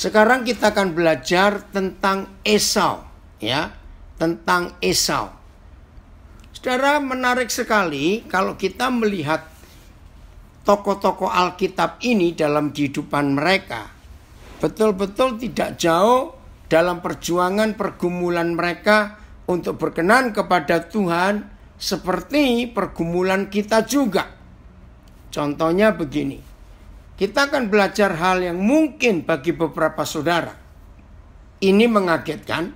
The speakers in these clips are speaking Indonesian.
Sekarang kita akan belajar tentang Esau, ya, tentang Esau. Saudara, menarik sekali kalau kita melihat tokoh-tokoh Alkitab ini dalam kehidupan mereka. Betul-betul tidak jauh dalam perjuangan pergumulan mereka untuk berkenan kepada Tuhan seperti pergumulan kita juga. Contohnya begini. Kita akan belajar hal yang mungkin bagi beberapa saudara. Ini mengagetkan,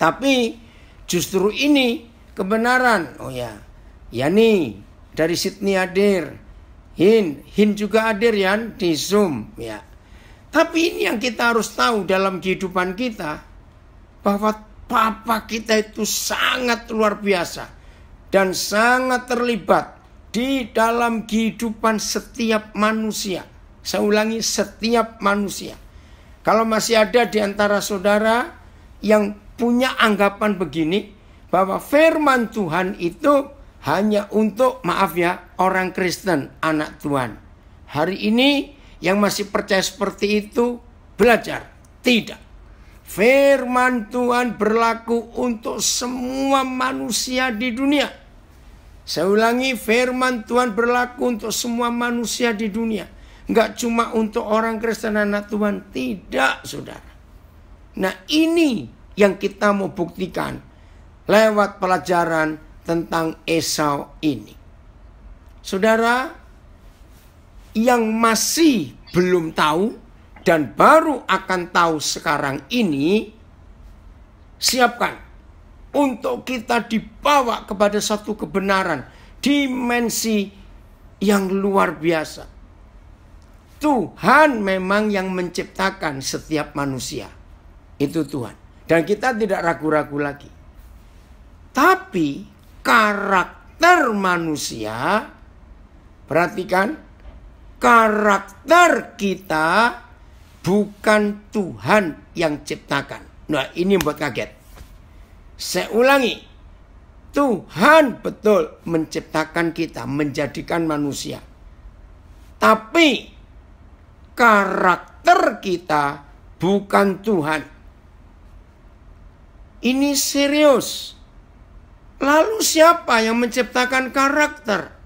tapi justru ini kebenaran. Oh ya, Yani dari Sydney hadir. Hin, Hin juga hadir ya di Zoom ya. Tapi ini yang kita harus tahu dalam kehidupan kita bahwa Papa kita itu sangat luar biasa dan sangat terlibat di dalam kehidupan setiap manusia. Saya ulangi setiap manusia. Kalau masih ada di antara saudara yang punya anggapan begini bahwa firman Tuhan itu hanya untuk maaf ya orang Kristen, anak Tuhan. Hari ini yang masih percaya seperti itu belajar. Tidak. Firman Tuhan berlaku untuk semua manusia di dunia saya ulangi, firman Tuhan berlaku untuk semua manusia di dunia. Enggak cuma untuk orang Kristen anak Tuhan. Tidak, saudara. Nah ini yang kita mau buktikan lewat pelajaran tentang Esau ini. Saudara, yang masih belum tahu dan baru akan tahu sekarang ini, siapkan untuk kita dibawa kepada satu kebenaran, dimensi yang luar biasa. Tuhan memang yang menciptakan setiap manusia. Itu Tuhan. Dan kita tidak ragu-ragu lagi. Tapi karakter manusia, perhatikan, karakter kita bukan Tuhan yang ciptakan. Nah, ini membuat kaget. Saya ulangi, Tuhan betul menciptakan kita, menjadikan manusia. Tapi karakter kita bukan Tuhan. Ini serius. Lalu siapa yang menciptakan karakter?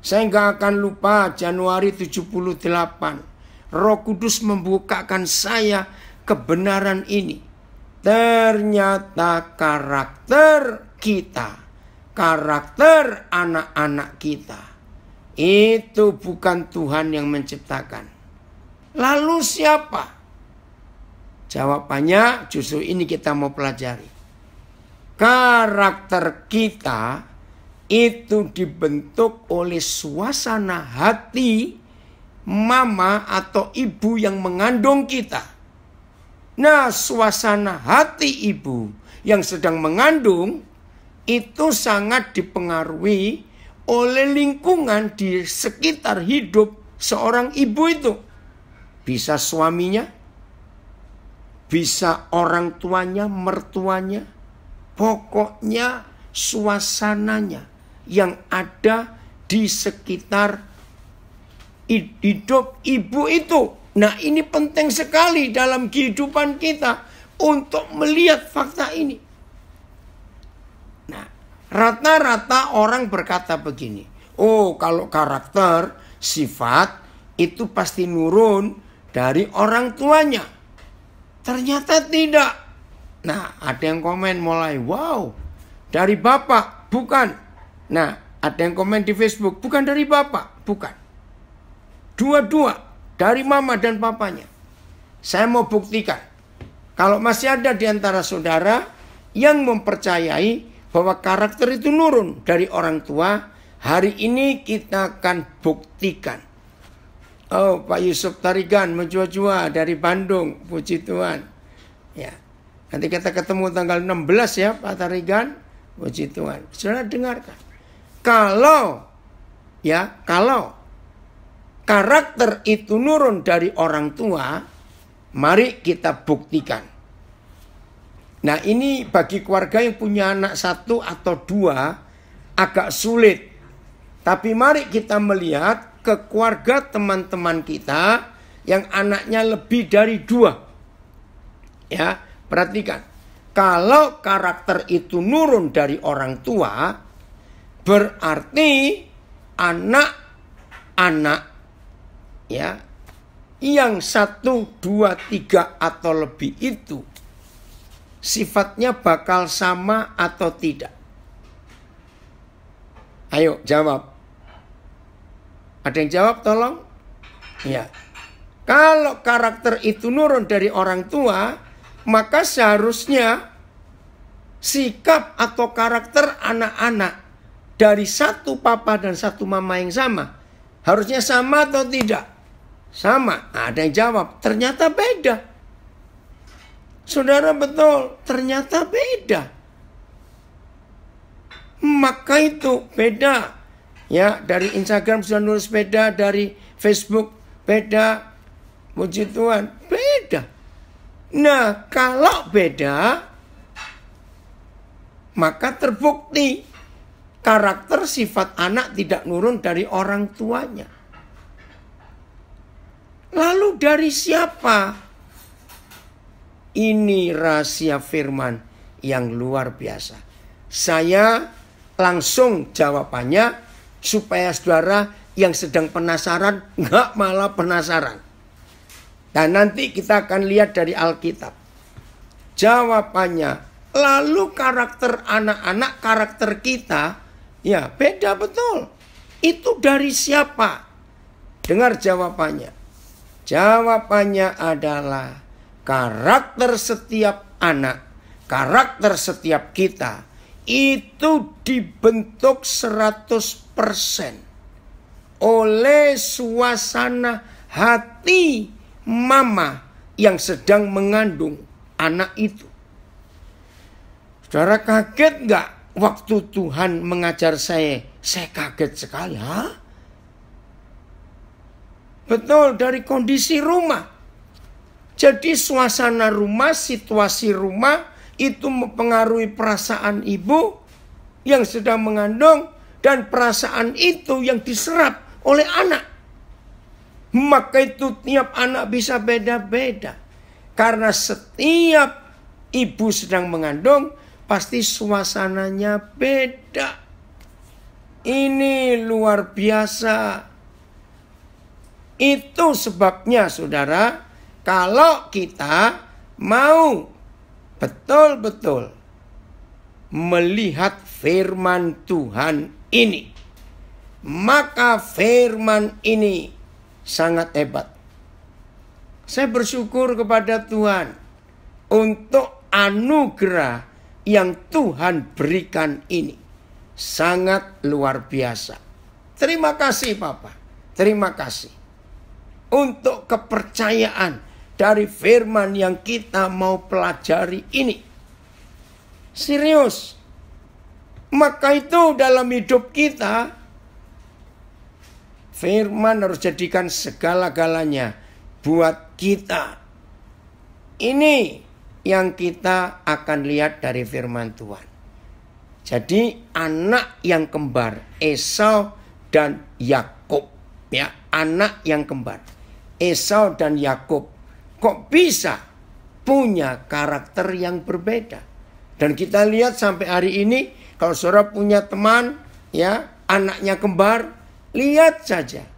Saya nggak akan lupa Januari 78. Roh Kudus membukakan saya kebenaran ini ternyata karakter kita, karakter anak-anak kita, itu bukan Tuhan yang menciptakan. Lalu siapa? Jawabannya justru ini kita mau pelajari. Karakter kita itu dibentuk oleh suasana hati mama atau ibu yang mengandung kita Nah, suasana hati ibu yang sedang mengandung itu sangat dipengaruhi oleh lingkungan di sekitar hidup seorang ibu itu. Bisa suaminya, bisa orang tuanya, mertuanya, pokoknya suasananya yang ada di sekitar hidup ibu itu Nah, ini penting sekali dalam kehidupan kita untuk melihat fakta ini. Nah, rata-rata orang berkata begini, "Oh, kalau karakter, sifat itu pasti nurun dari orang tuanya." Ternyata tidak. Nah, ada yang komen mulai, "Wow, dari bapak, bukan." Nah, ada yang komen di Facebook, "Bukan dari bapak, bukan." Dua-dua dari mama dan papanya. Saya mau buktikan. Kalau masih ada di antara saudara yang mempercayai bahwa karakter itu nurun dari orang tua, hari ini kita akan buktikan. Oh, Pak Yusuf Tarigan menjual cua ah, dari Bandung, puji Tuhan. Ya. Nanti kita ketemu tanggal 16 ya Pak Tarigan, puji Tuhan. Saudara dengarkan. Kalau ya, kalau karakter itu nurun dari orang tua, mari kita buktikan. Nah ini bagi keluarga yang punya anak satu atau dua agak sulit. Tapi mari kita melihat ke keluarga teman-teman kita yang anaknya lebih dari dua. Ya, perhatikan. Kalau karakter itu nurun dari orang tua, berarti anak-anak ya yang satu dua tiga atau lebih itu sifatnya bakal sama atau tidak ayo jawab ada yang jawab tolong ya kalau karakter itu nurun dari orang tua maka seharusnya sikap atau karakter anak-anak dari satu papa dan satu mama yang sama harusnya sama atau tidak sama, ada yang jawab, ternyata beda. Saudara betul, ternyata beda. Maka itu beda. Ya, dari Instagram sudah nulis beda, dari Facebook beda. Puji Tuhan, beda. Nah, kalau beda, maka terbukti karakter sifat anak tidak nurun dari orang tuanya. Lalu dari siapa? Ini rahasia firman yang luar biasa. Saya langsung jawabannya supaya saudara yang sedang penasaran nggak malah penasaran. Dan nanti kita akan lihat dari Alkitab. Jawabannya, lalu karakter anak-anak, karakter kita, ya beda betul. Itu dari siapa? Dengar jawabannya. Jawabannya adalah karakter setiap anak, karakter setiap kita itu dibentuk 100% oleh suasana hati mama yang sedang mengandung anak itu. Saudara kaget nggak waktu Tuhan mengajar saya? Saya kaget sekali, ha? Betul, dari kondisi rumah. Jadi suasana rumah, situasi rumah itu mempengaruhi perasaan ibu yang sedang mengandung dan perasaan itu yang diserap oleh anak. Maka itu tiap anak bisa beda-beda. Karena setiap ibu sedang mengandung pasti suasananya beda. Ini luar biasa. Itu sebabnya saudara, kalau kita mau betul-betul melihat firman Tuhan ini, maka firman ini sangat hebat. Saya bersyukur kepada Tuhan untuk anugerah yang Tuhan berikan ini. Sangat luar biasa. Terima kasih, Bapak. Terima kasih untuk kepercayaan dari firman yang kita mau pelajari ini. Serius. Maka itu dalam hidup kita firman harus jadikan segala-galanya buat kita. Ini yang kita akan lihat dari firman Tuhan. Jadi anak yang kembar Esau dan Yakub ya, anak yang kembar. Esau dan Yakub kok bisa punya karakter yang berbeda. Dan kita lihat sampai hari ini kalau saudara punya teman ya, anaknya kembar, lihat saja.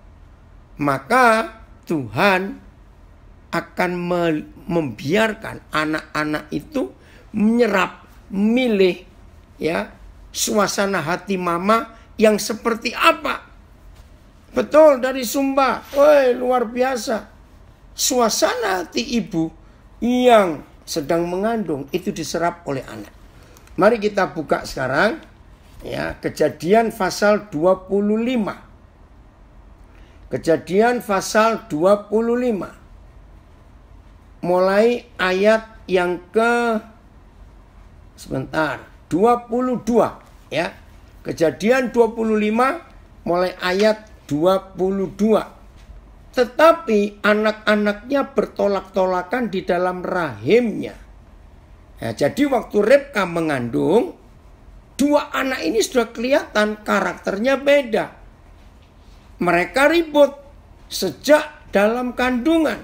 Maka Tuhan akan membiarkan anak-anak itu menyerap, milih ya suasana hati mama yang seperti apa Betul dari Sumba. Woi, luar biasa. Suasana hati ibu yang sedang mengandung itu diserap oleh anak. Mari kita buka sekarang ya, Kejadian pasal 25. Kejadian pasal 25. Mulai ayat yang ke sebentar 22 ya. Kejadian 25 mulai ayat 22. Tetapi anak-anaknya bertolak-tolakan di dalam rahimnya. Nah, jadi waktu Rebka mengandung, dua anak ini sudah kelihatan karakternya beda. Mereka ribut sejak dalam kandungan.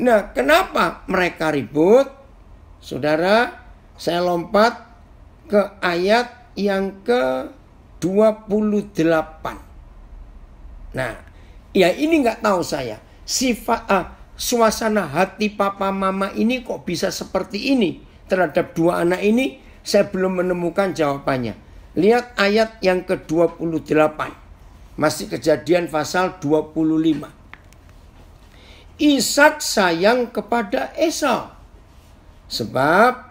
Nah, kenapa mereka ribut? Saudara, saya lompat ke ayat yang ke 28. Nah, ya ini nggak tahu saya. Sifat ah, suasana hati papa mama ini kok bisa seperti ini terhadap dua anak ini? Saya belum menemukan jawabannya. Lihat ayat yang ke-28. Masih kejadian pasal 25. Ishak sayang kepada Esau. Sebab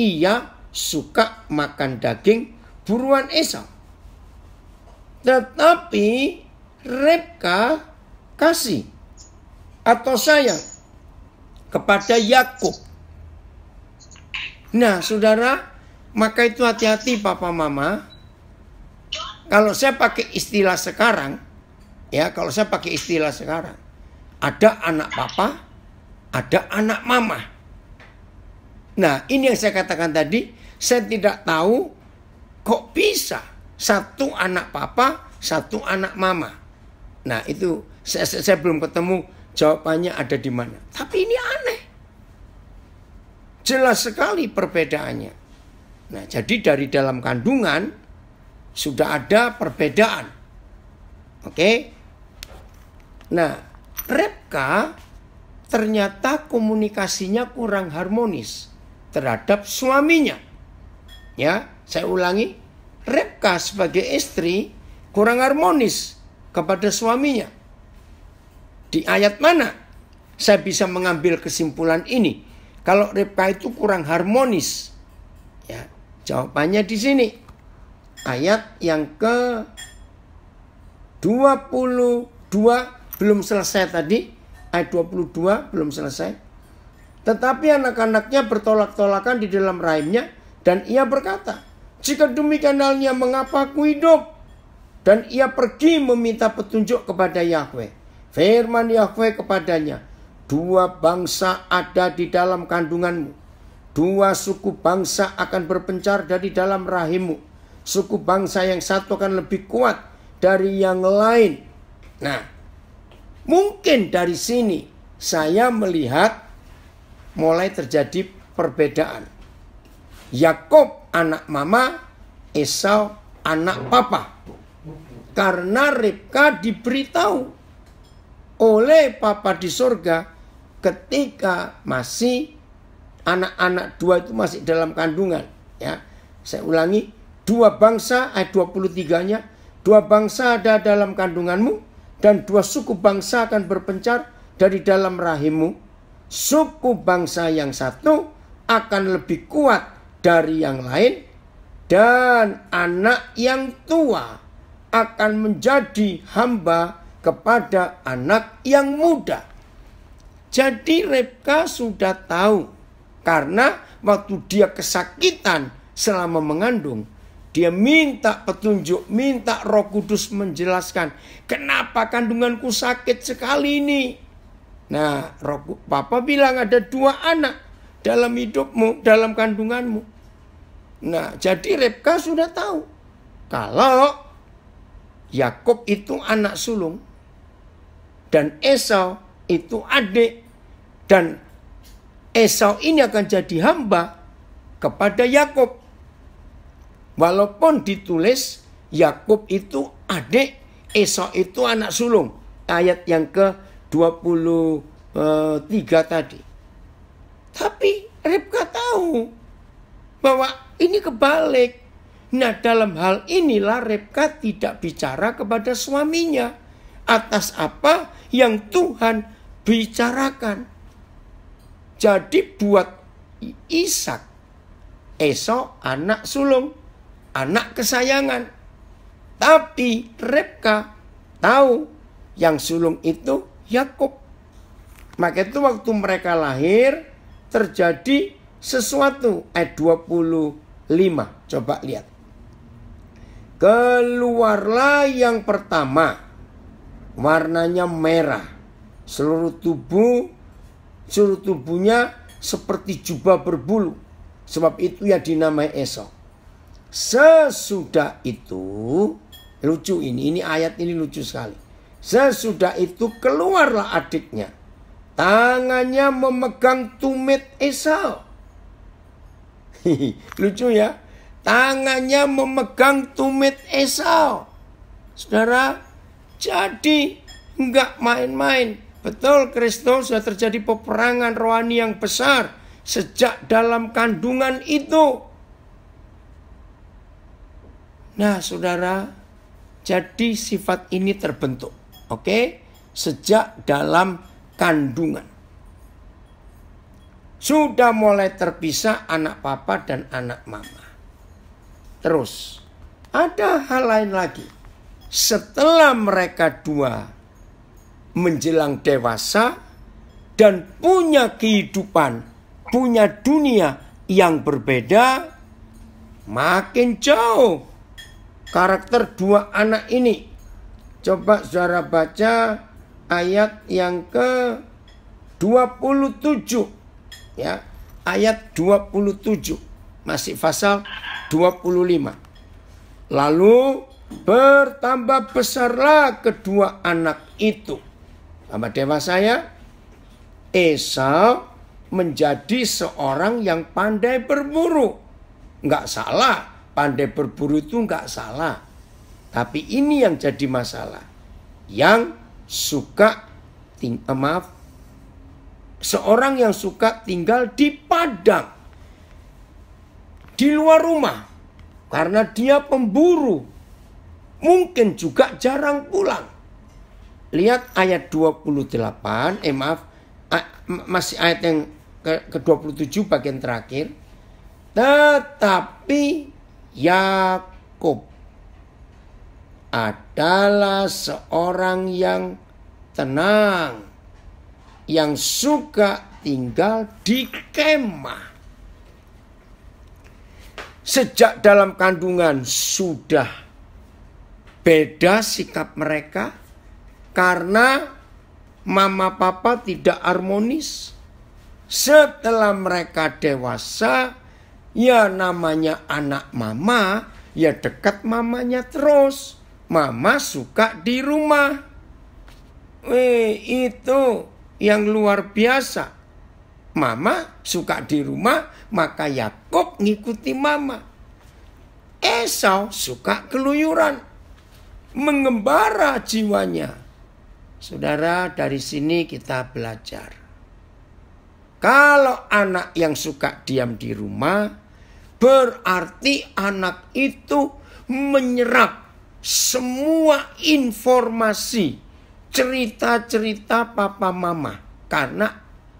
ia suka makan daging buruan Esau. Tetapi Rebka kasih atau sayang kepada Yakub. Nah, saudara, maka itu hati-hati papa mama. Kalau saya pakai istilah sekarang, ya kalau saya pakai istilah sekarang, ada anak papa, ada anak mama. Nah, ini yang saya katakan tadi, saya tidak tahu kok bisa satu anak papa, satu anak mama. Nah itu saya, saya belum ketemu jawabannya ada di mana. Tapi ini aneh. Jelas sekali perbedaannya. Nah jadi dari dalam kandungan sudah ada perbedaan. Oke. Okay? Nah Repka ternyata komunikasinya kurang harmonis terhadap suaminya. Ya, saya ulangi, Rebka sebagai istri kurang harmonis kepada suaminya. Di ayat mana saya bisa mengambil kesimpulan ini? Kalau Rebka itu kurang harmonis. Ya, jawabannya di sini. Ayat yang ke 22 belum selesai tadi. Ayat 22 belum selesai. Tetapi anak-anaknya bertolak-tolakan di dalam rahimnya dan ia berkata, jika demikian halnya mengapa aku hidup? Dan ia pergi meminta petunjuk kepada Yahweh. Firman Yahweh kepadanya, dua bangsa ada di dalam kandunganmu. Dua suku bangsa akan berpencar dari dalam rahimmu. Suku bangsa yang satu akan lebih kuat dari yang lain. Nah, mungkin dari sini saya melihat mulai terjadi perbedaan Yakob anak mama, Esau anak papa. Karena Ribka diberitahu oleh papa di sorga ketika masih anak-anak dua itu masih dalam kandungan ya saya ulangi dua bangsa ayat 23 nya dua bangsa ada dalam kandunganmu dan dua suku bangsa akan berpencar dari dalam rahimmu suku bangsa yang satu akan lebih kuat dari yang lain dan anak yang tua akan menjadi hamba kepada anak yang muda. Jadi Rebka sudah tahu karena waktu dia kesakitan selama mengandung dia minta petunjuk, minta roh kudus menjelaskan. Kenapa kandunganku sakit sekali ini? Nah, roh, papa bilang ada dua anak dalam hidupmu, dalam kandunganmu. Nah, jadi Rebka sudah tahu kalau Yakub itu anak sulung dan Esau itu adik dan Esau ini akan jadi hamba kepada Yakub. Walaupun ditulis Yakub itu adik, Esau itu anak sulung. Ayat yang ke-23 eh, tadi. Tapi Ribka tahu bahwa ini kebalik. Nah dalam hal inilah Ribka tidak bicara kepada suaminya atas apa yang Tuhan bicarakan. Jadi buat Ishak, esok anak sulung, anak kesayangan. Tapi Ribka tahu yang sulung itu Yakub. Maka itu waktu mereka lahir, terjadi sesuatu ayat 25. Coba lihat. Keluarlah yang pertama. Warnanya merah. Seluruh tubuh seluruh tubuhnya seperti jubah berbulu. Sebab itu yang dinamai esok. Sesudah itu, lucu ini, ini ayat ini lucu sekali. Sesudah itu keluarlah adiknya Tangannya memegang tumit Esau. Lucu ya. Tangannya memegang tumit Esau. Saudara, jadi enggak main-main. Betul Kristus sudah terjadi peperangan rohani yang besar sejak dalam kandungan itu. Nah, Saudara, jadi sifat ini terbentuk. Oke? Okay? Sejak dalam kandungan. Sudah mulai terpisah anak papa dan anak mama. Terus, ada hal lain lagi. Setelah mereka dua menjelang dewasa dan punya kehidupan, punya dunia yang berbeda, makin jauh karakter dua anak ini. Coba saudara baca ayat yang ke 27 ya ayat 27 masih pasal 25 lalu bertambah besarlah kedua anak itu sama dewasa ya Esau menjadi seorang yang pandai berburu nggak salah pandai berburu itu nggak salah tapi ini yang jadi masalah yang suka ting, uh, maaf seorang yang suka tinggal di padang di luar rumah karena dia pemburu mungkin juga jarang pulang lihat ayat 28 eh maaf masih ayat yang ke-27 bagian terakhir tetapi Yakub adalah seorang yang tenang, yang suka tinggal di kemah. Sejak dalam kandungan sudah beda sikap mereka karena mama papa tidak harmonis. Setelah mereka dewasa, ya namanya anak mama, ya dekat mamanya terus. Mama suka di rumah. Wih, eh, itu yang luar biasa. Mama suka di rumah, maka Yakob ngikuti mama. Esau suka keluyuran. Mengembara jiwanya. Saudara, dari sini kita belajar. Kalau anak yang suka diam di rumah, berarti anak itu menyerap semua informasi cerita-cerita papa mama karena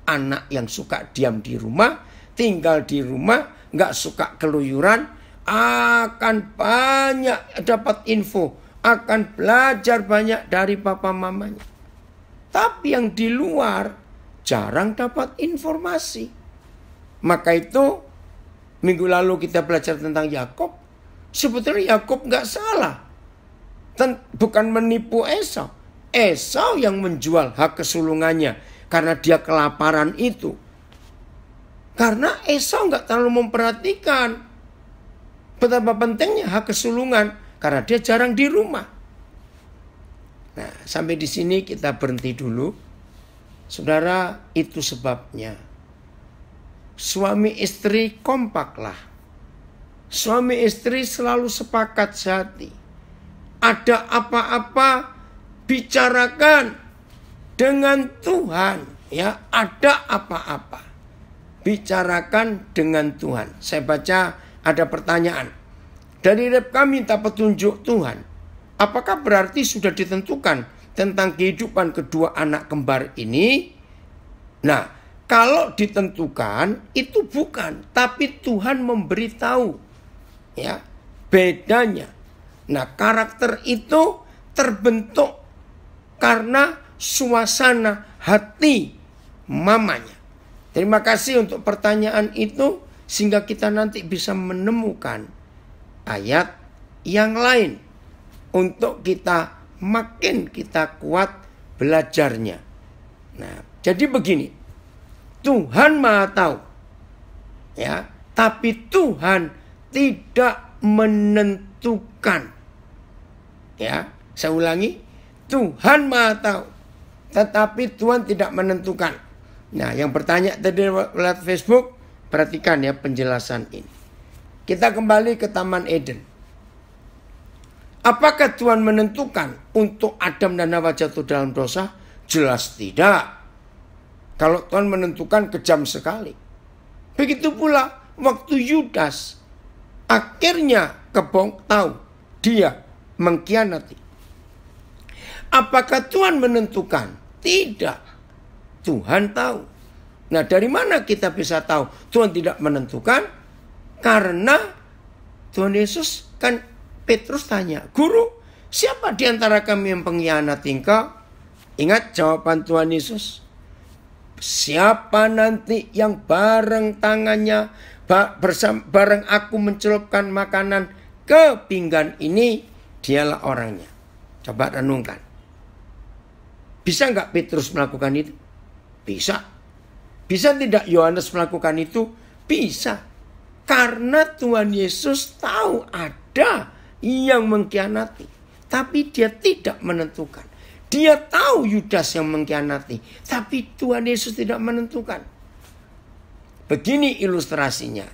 anak yang suka diam di rumah tinggal di rumah nggak suka keluyuran akan banyak dapat info akan belajar banyak dari papa mamanya tapi yang di luar jarang dapat informasi maka itu minggu lalu kita belajar tentang Yakob sebetulnya Yakob nggak salah bukan menipu Esau. Esau yang menjual hak kesulungannya karena dia kelaparan itu. Karena Esau nggak terlalu memperhatikan betapa pentingnya hak kesulungan karena dia jarang di rumah. Nah, sampai di sini kita berhenti dulu. Saudara, itu sebabnya suami istri kompaklah. Suami istri selalu sepakat sehati ada apa-apa bicarakan dengan Tuhan ya ada apa-apa bicarakan dengan Tuhan saya baca ada pertanyaan dari rep kami minta petunjuk Tuhan apakah berarti sudah ditentukan tentang kehidupan kedua anak kembar ini nah kalau ditentukan itu bukan tapi Tuhan memberitahu ya bedanya Nah, karakter itu terbentuk karena suasana hati mamanya. Terima kasih untuk pertanyaan itu sehingga kita nanti bisa menemukan ayat yang lain untuk kita makin kita kuat belajarnya. Nah, jadi begini. Tuhan Maha tahu. Ya, tapi Tuhan tidak menentukan Ya, saya ulangi, Tuhan Maha tahu. Tetapi Tuhan tidak menentukan. Nah, yang bertanya tadi lewat Facebook, perhatikan ya penjelasan ini. Kita kembali ke Taman Eden. Apakah Tuhan menentukan untuk Adam dan Hawa jatuh dalam dosa? Jelas tidak. Kalau Tuhan menentukan kejam sekali. Begitu pula waktu Yudas akhirnya kebong tahu dia mengkhianati. Apakah Tuhan menentukan? Tidak. Tuhan tahu. Nah, dari mana kita bisa tahu Tuhan tidak menentukan? Karena Tuhan Yesus kan Petrus tanya, "Guru, siapa di antara kami yang pengkhianat engkau?" Ingat jawaban Tuhan Yesus. Siapa nanti yang bareng tangannya bareng aku mencelupkan makanan ke pinggan ini, Dialah orangnya. Coba renungkan. Bisa nggak Petrus melakukan itu? Bisa. Bisa tidak Yohanes melakukan itu? Bisa. Karena Tuhan Yesus tahu ada yang mengkhianati. Tapi dia tidak menentukan. Dia tahu Yudas yang mengkhianati. Tapi Tuhan Yesus tidak menentukan. Begini ilustrasinya.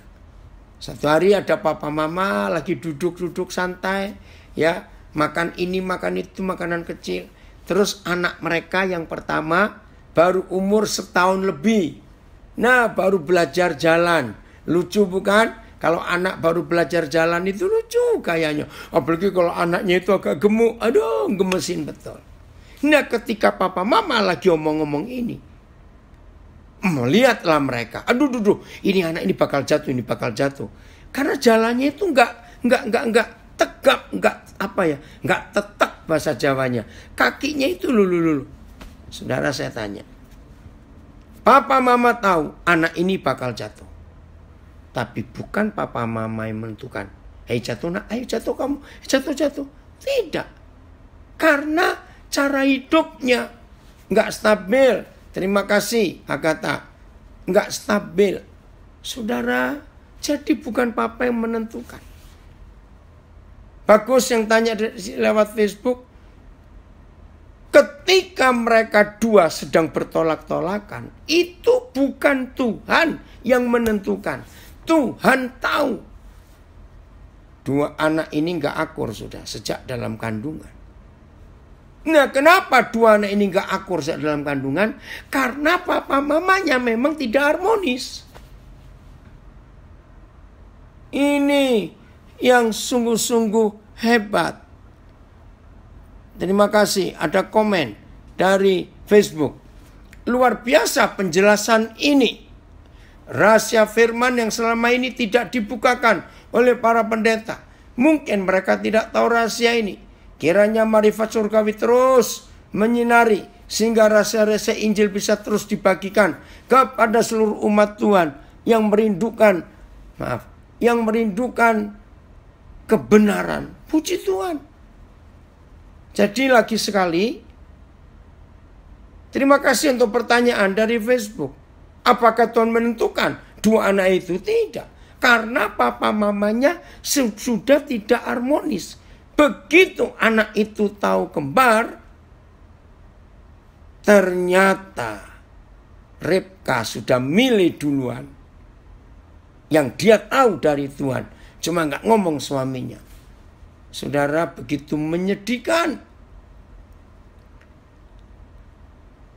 Satu hari ada papa mama lagi duduk-duduk santai ya makan ini makan itu makanan kecil terus anak mereka yang pertama baru umur setahun lebih nah baru belajar jalan lucu bukan kalau anak baru belajar jalan itu lucu kayaknya apalagi kalau anaknya itu agak gemuk aduh gemesin betul nah ketika papa mama lagi omong-omong ini melihatlah mereka aduh duduh ini anak ini bakal jatuh ini bakal jatuh karena jalannya itu nggak nggak nggak nggak tegap, nggak apa ya, nggak tetap bahasa Jawanya. Kakinya itu lulu-lulu. Saudara saya tanya, Papa mama tahu anak ini bakal jatuh. Tapi bukan papa mama yang menentukan. Hei jatuh nak, ayo jatuh kamu. Jatuh jatuh. Tidak. Karena cara hidupnya nggak stabil. Terima kasih Agatha. Nggak stabil. Saudara, jadi bukan papa yang menentukan. Bagus yang tanya lewat Facebook. Ketika mereka dua sedang bertolak-tolakan, itu bukan Tuhan yang menentukan. Tuhan tahu. Dua anak ini nggak akur sudah sejak dalam kandungan. Nah kenapa dua anak ini nggak akur sejak dalam kandungan? Karena papa mamanya memang tidak harmonis. Ini yang sungguh-sungguh hebat. Terima kasih, ada komen dari Facebook. Luar biasa penjelasan ini. Rahasia firman yang selama ini tidak dibukakan oleh para pendeta. Mungkin mereka tidak tahu rahasia ini. Kiranya marifat surgawi terus menyinari sehingga rahasia-rahasia Injil bisa terus dibagikan kepada seluruh umat Tuhan yang merindukan maaf, yang merindukan kebenaran. Puji Tuhan. Jadi lagi sekali, terima kasih untuk pertanyaan dari Facebook. Apakah Tuhan menentukan dua anak itu? Tidak. Karena papa mamanya sudah tidak harmonis. Begitu anak itu tahu kembar, ternyata Ripka sudah milih duluan. Yang dia tahu dari Tuhan Cuma nggak ngomong suaminya. Saudara begitu menyedihkan.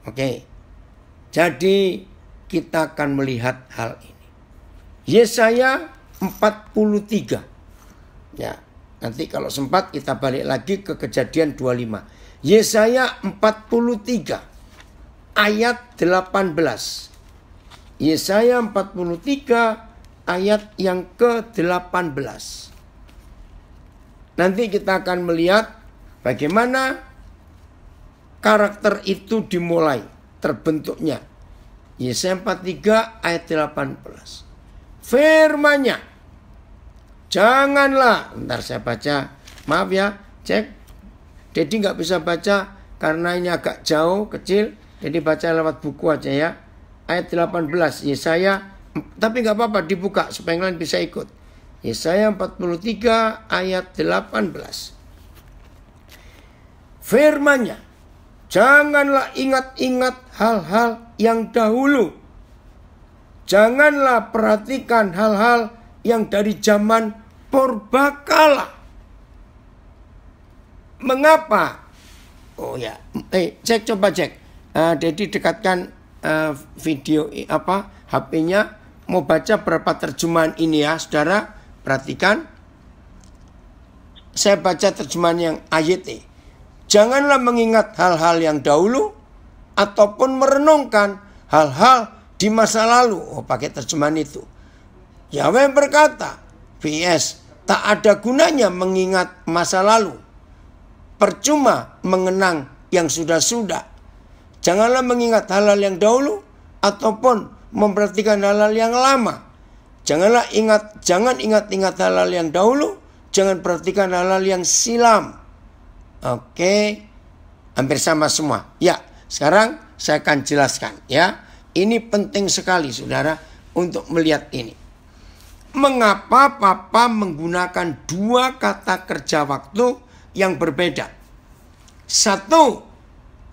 Oke. Jadi kita akan melihat hal ini. Yesaya 43. Ya, nanti kalau sempat kita balik lagi ke kejadian 25. Yesaya 43 ayat 18. Yesaya 43 ayat yang ke-18. Nanti kita akan melihat bagaimana karakter itu dimulai terbentuknya. Yesaya 43 ayat 18. Firmanya. Janganlah. Ntar saya baca. Maaf ya. Cek. Jadi nggak bisa baca karena ini agak jauh, kecil. Jadi baca lewat buku aja ya. Ayat 18 Yesaya tapi nggak apa-apa dibuka supaya kalian bisa ikut. Yesaya 43 ayat 18. Firmanya, janganlah ingat-ingat hal-hal yang dahulu. Janganlah perhatikan hal-hal yang dari zaman purbakala. Mengapa? Oh ya, eh cek coba cek. Uh, eh, Dedi dekatkan uh, video apa HP-nya mau baca berapa terjemahan ini ya, saudara. Perhatikan. Saya baca terjemahan yang ayat ini. Janganlah mengingat hal-hal yang dahulu ataupun merenungkan hal-hal di masa lalu. Oh, pakai terjemahan itu. Yahweh berkata, VS, tak ada gunanya mengingat masa lalu. Percuma mengenang yang sudah-sudah. Janganlah mengingat hal-hal yang dahulu ataupun memperhatikan hal-hal yang lama. Janganlah ingat, jangan ingat-ingat hal-hal yang dahulu, jangan perhatikan hal-hal yang silam. Oke, hampir sama semua. Ya, sekarang saya akan jelaskan ya. Ini penting sekali saudara untuk melihat ini. Mengapa papa menggunakan dua kata kerja waktu yang berbeda? Satu,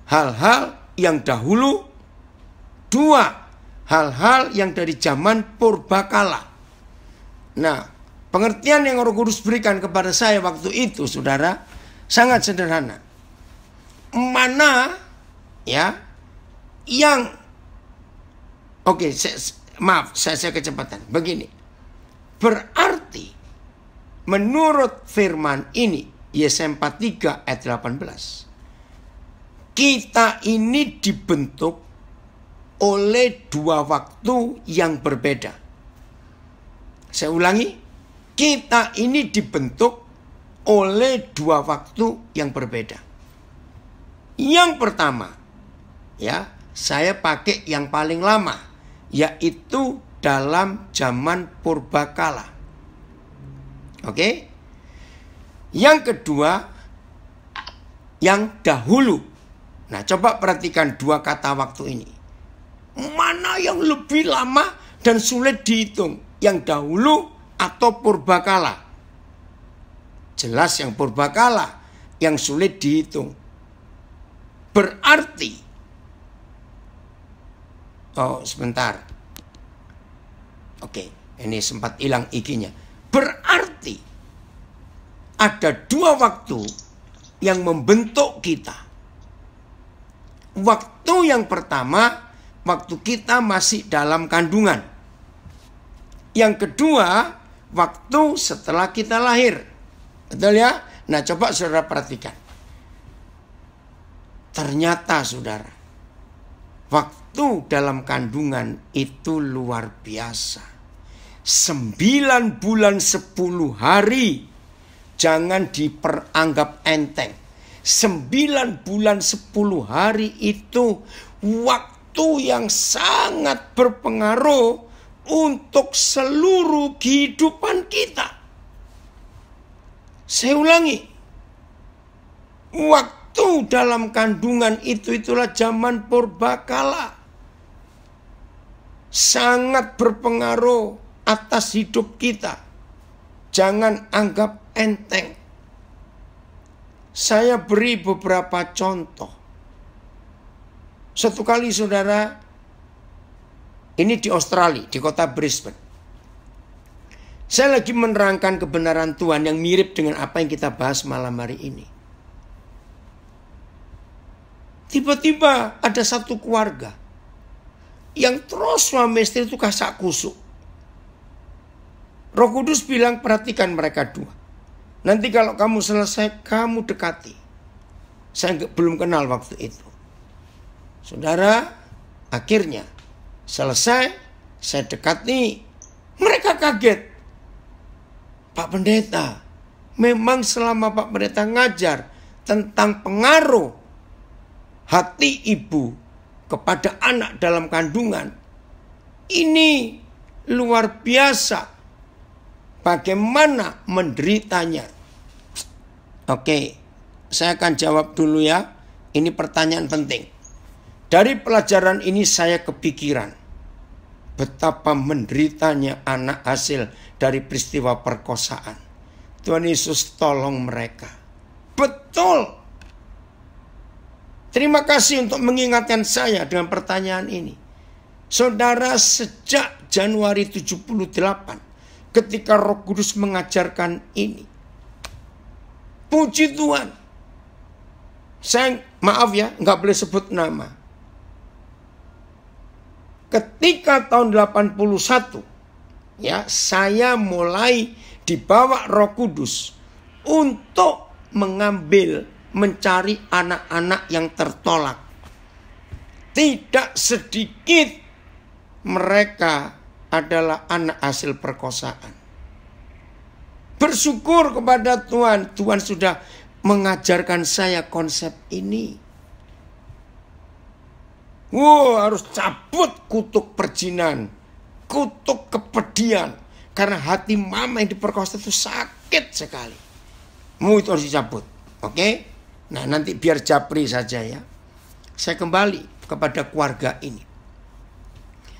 hal-hal yang dahulu. Dua, hal-hal yang dari zaman purbakala. Nah, pengertian yang Roh Kudus berikan kepada saya waktu itu, saudara, sangat sederhana. Mana ya yang oke, okay, maaf, saya, saya kecepatan. Begini, berarti menurut firman ini Yesaya 43 ayat 18 kita ini dibentuk oleh dua waktu yang berbeda. Saya ulangi, kita ini dibentuk oleh dua waktu yang berbeda. Yang pertama, ya, saya pakai yang paling lama, yaitu dalam zaman purbakala. Oke. Yang kedua, yang dahulu. Nah, coba perhatikan dua kata waktu ini mana yang lebih lama dan sulit dihitung, yang dahulu atau purbakala. Jelas yang purbakala, yang sulit dihitung. Berarti, oh sebentar, oke, ini sempat hilang ikinya. Berarti ada dua waktu yang membentuk kita. Waktu yang pertama waktu kita masih dalam kandungan. Yang kedua, waktu setelah kita lahir. Betul ya? Nah, coba saudara perhatikan. Ternyata saudara, waktu dalam kandungan itu luar biasa. Sembilan bulan sepuluh hari jangan diperanggap enteng. Sembilan bulan sepuluh hari itu waktu sesuatu yang sangat berpengaruh untuk seluruh kehidupan kita. Saya ulangi, waktu dalam kandungan itu itulah zaman purbakala. Sangat berpengaruh atas hidup kita. Jangan anggap enteng. Saya beri beberapa contoh. Satu kali saudara, ini di Australia, di kota Brisbane. Saya lagi menerangkan kebenaran Tuhan yang mirip dengan apa yang kita bahas malam hari ini. Tiba-tiba ada satu keluarga yang terus suami istri itu kasak kusuk. Roh Kudus bilang perhatikan mereka dua. Nanti kalau kamu selesai kamu dekati. Saya belum kenal waktu itu. Saudara, akhirnya selesai saya dekat nih Mereka kaget. Pak Pendeta, memang selama Pak Pendeta ngajar tentang pengaruh hati ibu kepada anak dalam kandungan, ini luar biasa bagaimana menderitanya. Oke, saya akan jawab dulu ya. Ini pertanyaan penting. Dari pelajaran ini saya kepikiran betapa menderitanya anak hasil dari peristiwa perkosaan. Tuhan Yesus tolong mereka. Betul. Terima kasih untuk mengingatkan saya dengan pertanyaan ini. Saudara sejak Januari 78 ketika Roh Kudus mengajarkan ini. Puji Tuhan. Saya maaf ya, nggak boleh sebut nama ketika tahun 81 ya saya mulai dibawa Roh Kudus untuk mengambil mencari anak-anak yang tertolak. Tidak sedikit mereka adalah anak hasil perkosaan. Bersyukur kepada Tuhan, Tuhan sudah mengajarkan saya konsep ini. Wow, harus cabut kutuk perjinan, kutuk kepedian. Karena hati mama yang diperkosa itu sakit sekali. Mu itu harus dicabut. Oke? Okay? Nah, nanti biar Japri saja ya. Saya kembali kepada keluarga ini.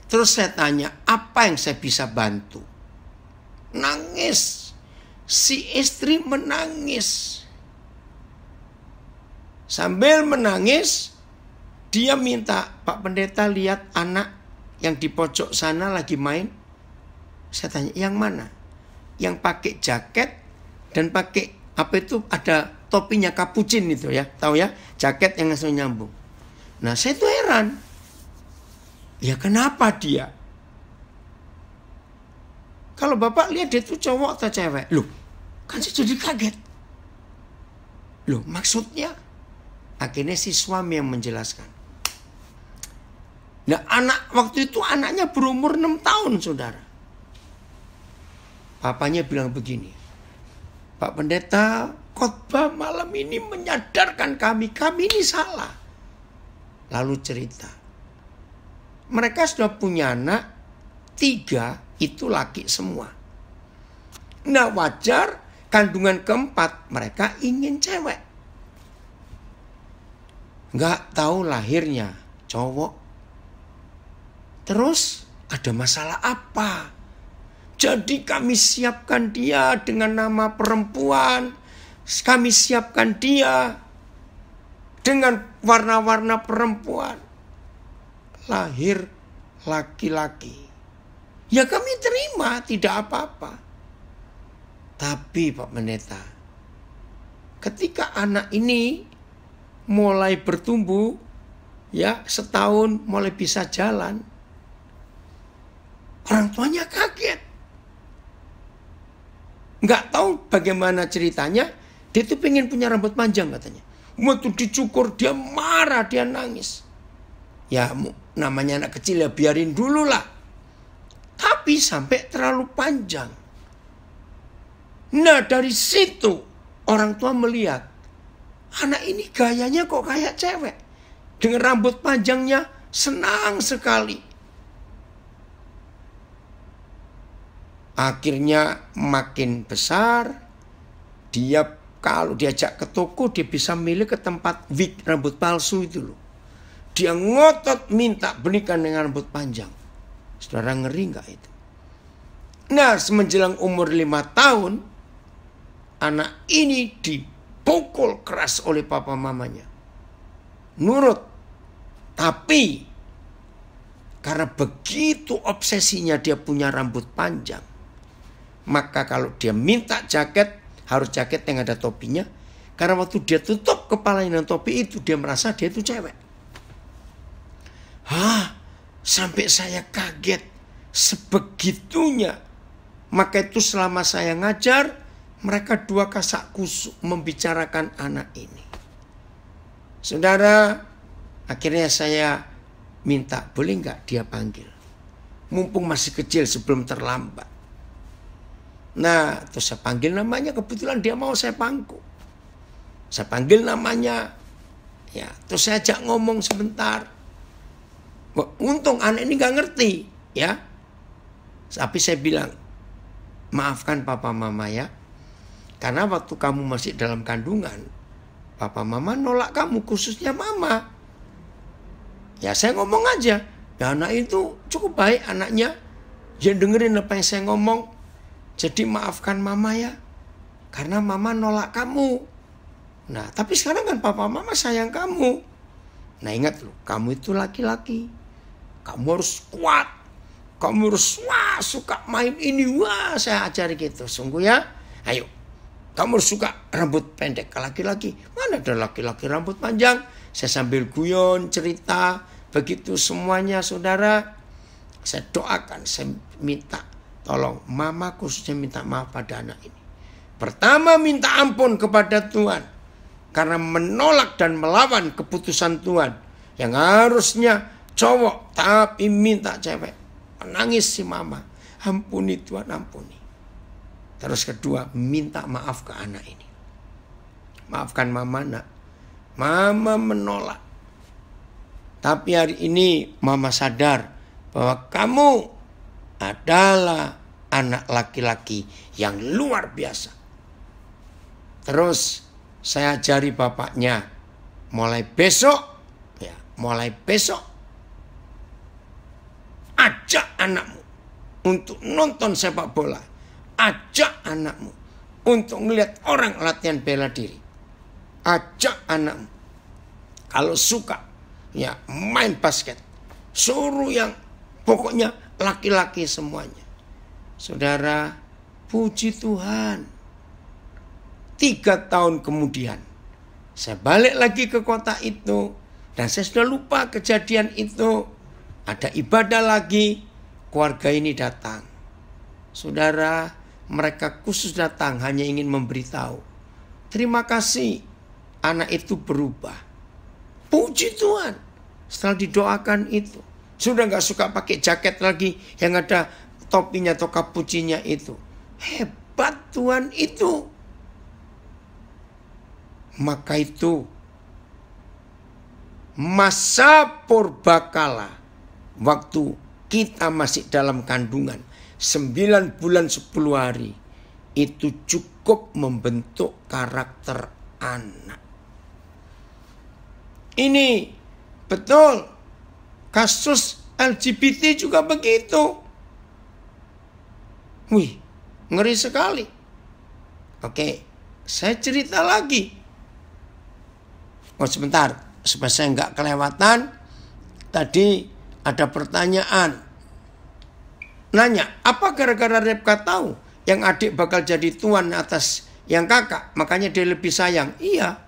Terus saya tanya, apa yang saya bisa bantu? Nangis. Si istri menangis. Sambil menangis, dia minta Pak Pendeta lihat anak yang di pojok sana lagi main. Saya tanya, yang mana? Yang pakai jaket dan pakai apa itu ada topinya kapucin itu ya. Tahu ya, jaket yang langsung nyambung. Nah saya itu heran. Ya kenapa dia? Kalau bapak lihat dia itu cowok atau cewek. Loh, kan saya jadi kaget. Loh, maksudnya? Akhirnya si suami yang menjelaskan. Nah anak waktu itu anaknya berumur 6 tahun saudara. Papanya bilang begini. Pak pendeta khotbah malam ini menyadarkan kami. Kami ini salah. Lalu cerita. Mereka sudah punya anak. Tiga itu laki semua. Nah wajar kandungan keempat mereka ingin cewek. Nggak tahu lahirnya cowok Terus ada masalah apa? Jadi kami siapkan dia dengan nama perempuan. Kami siapkan dia dengan warna-warna perempuan. Lahir laki-laki. Ya kami terima, tidak apa-apa. Tapi Pak Meneta, ketika anak ini mulai bertumbuh, ya setahun mulai bisa jalan, Orang tuanya kaget. Nggak tahu bagaimana ceritanya, dia tuh pengen punya rambut panjang katanya. Waktu dicukur, dia marah, dia nangis. Ya namanya anak kecil ya biarin dulu lah. Tapi sampai terlalu panjang. Nah dari situ orang tua melihat anak ini gayanya kok kayak cewek. Dengan rambut panjangnya senang sekali. akhirnya makin besar dia kalau diajak ke toko dia bisa milih ke tempat wig rambut palsu itu loh dia ngotot minta belikan dengan rambut panjang saudara ngeri nggak itu nah semenjelang umur lima tahun anak ini dipukul keras oleh papa mamanya nurut tapi karena begitu obsesinya dia punya rambut panjang maka kalau dia minta jaket, harus jaket yang ada topinya. Karena waktu dia tutup kepalanya dengan topi itu, dia merasa dia itu cewek. Hah, sampai saya kaget. Sebegitunya. Maka itu selama saya ngajar, mereka dua kasak kusuk membicarakan anak ini. Saudara, akhirnya saya minta, boleh nggak dia panggil? Mumpung masih kecil sebelum terlambat. Nah, terus saya panggil namanya, kebetulan dia mau saya pangku. Saya panggil namanya, ya, terus saya ajak ngomong sebentar. Untung anak ini nggak ngerti, ya. Tapi saya bilang, maafkan papa mama ya. Karena waktu kamu masih dalam kandungan, papa mama nolak kamu, khususnya mama. Ya saya ngomong aja, ya anak itu cukup baik anaknya. jangan dengerin apa yang saya ngomong, jadi maafkan mama ya. Karena mama nolak kamu. Nah, tapi sekarang kan papa mama sayang kamu. Nah, ingat loh, kamu itu laki-laki. Kamu harus kuat. Kamu harus wah suka main ini. Wah, saya ajari gitu. Sungguh ya. Ayo. Kamu harus suka rambut pendek ke laki-laki. Mana ada laki-laki rambut panjang? Saya sambil guyon, cerita, begitu semuanya saudara saya doakan saya minta Tolong mama khususnya minta maaf pada anak ini. Pertama minta ampun kepada Tuhan. Karena menolak dan melawan keputusan Tuhan. Yang harusnya cowok tapi minta cewek. Menangis si mama. Ampuni Tuhan ampuni. Terus kedua minta maaf ke anak ini. Maafkan mama nak. Mama menolak. Tapi hari ini mama sadar bahwa kamu adalah anak laki-laki yang luar biasa. Terus saya ajari bapaknya, mulai besok, ya, mulai besok, ajak anakmu untuk nonton sepak bola. Ajak anakmu untuk melihat orang latihan bela diri. Ajak anakmu. Kalau suka, ya main basket. Suruh yang pokoknya laki-laki semuanya. Saudara, puji Tuhan. Tiga tahun kemudian, saya balik lagi ke kota itu. Dan saya sudah lupa kejadian itu. Ada ibadah lagi, keluarga ini datang. Saudara, mereka khusus datang hanya ingin memberitahu. Terima kasih, anak itu berubah. Puji Tuhan, setelah didoakan itu. Sudah nggak suka pakai jaket lagi yang ada topinya atau kapucinya itu. Hebat Tuhan itu. Maka itu masa purbakala waktu kita masih dalam kandungan sembilan bulan sepuluh hari itu cukup membentuk karakter anak. Ini betul Kasus LGBT juga begitu. Wih, ngeri sekali. Oke, saya cerita lagi. Oh sebentar, supaya saya nggak kelewatan. Tadi ada pertanyaan. Nanya, apa gara-gara Repka tahu yang adik bakal jadi tuan atas yang kakak? Makanya dia lebih sayang. Iya,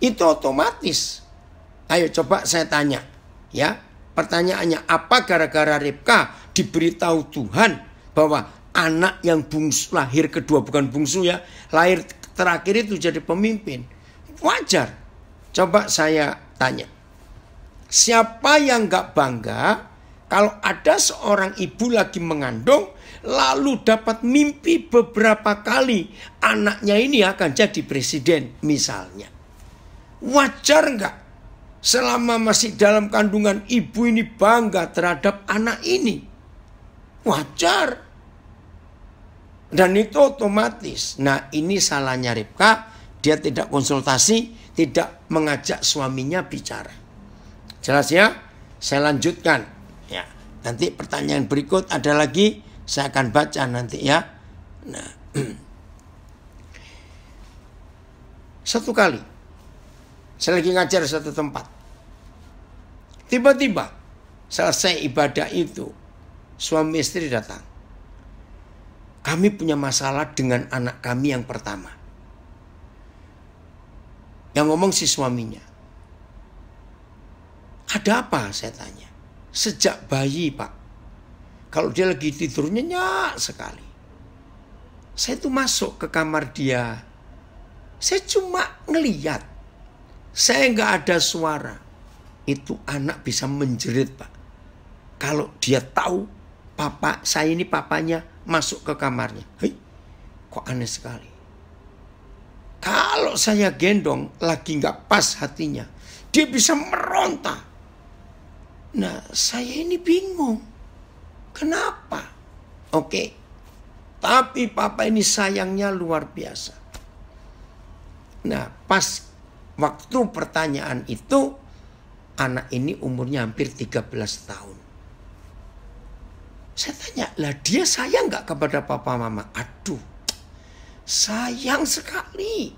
itu otomatis. Ayo coba saya tanya. Ya, pertanyaannya apa gara-gara Ribka diberitahu Tuhan bahwa anak yang bungsu lahir kedua bukan bungsu ya, lahir terakhir itu jadi pemimpin. Wajar. Coba saya tanya. Siapa yang nggak bangga kalau ada seorang ibu lagi mengandung lalu dapat mimpi beberapa kali anaknya ini akan jadi presiden misalnya. Wajar nggak selama masih dalam kandungan ibu ini bangga terhadap anak ini. Wajar. Dan itu otomatis. Nah ini salahnya Ribka. Dia tidak konsultasi, tidak mengajak suaminya bicara. Jelas ya? Saya lanjutkan. Ya. Nanti pertanyaan berikut ada lagi. Saya akan baca nanti ya. Nah. Satu kali. Saya lagi ngajar satu tempat. Tiba-tiba selesai ibadah itu, suami istri datang. Kami punya masalah dengan anak kami yang pertama. Yang ngomong si suaminya. Ada apa saya tanya. Sejak bayi pak. Kalau dia lagi tidur nyenyak sekali. Saya tuh masuk ke kamar dia. Saya cuma ngeliat. Saya nggak ada suara itu anak bisa menjerit pak kalau dia tahu papa saya ini papanya masuk ke kamarnya hei kok aneh sekali kalau saya gendong lagi nggak pas hatinya dia bisa meronta nah saya ini bingung kenapa oke tapi papa ini sayangnya luar biasa nah pas waktu pertanyaan itu anak ini umurnya hampir 13 tahun. Saya tanya, lah dia sayang gak kepada papa mama? Aduh, sayang sekali.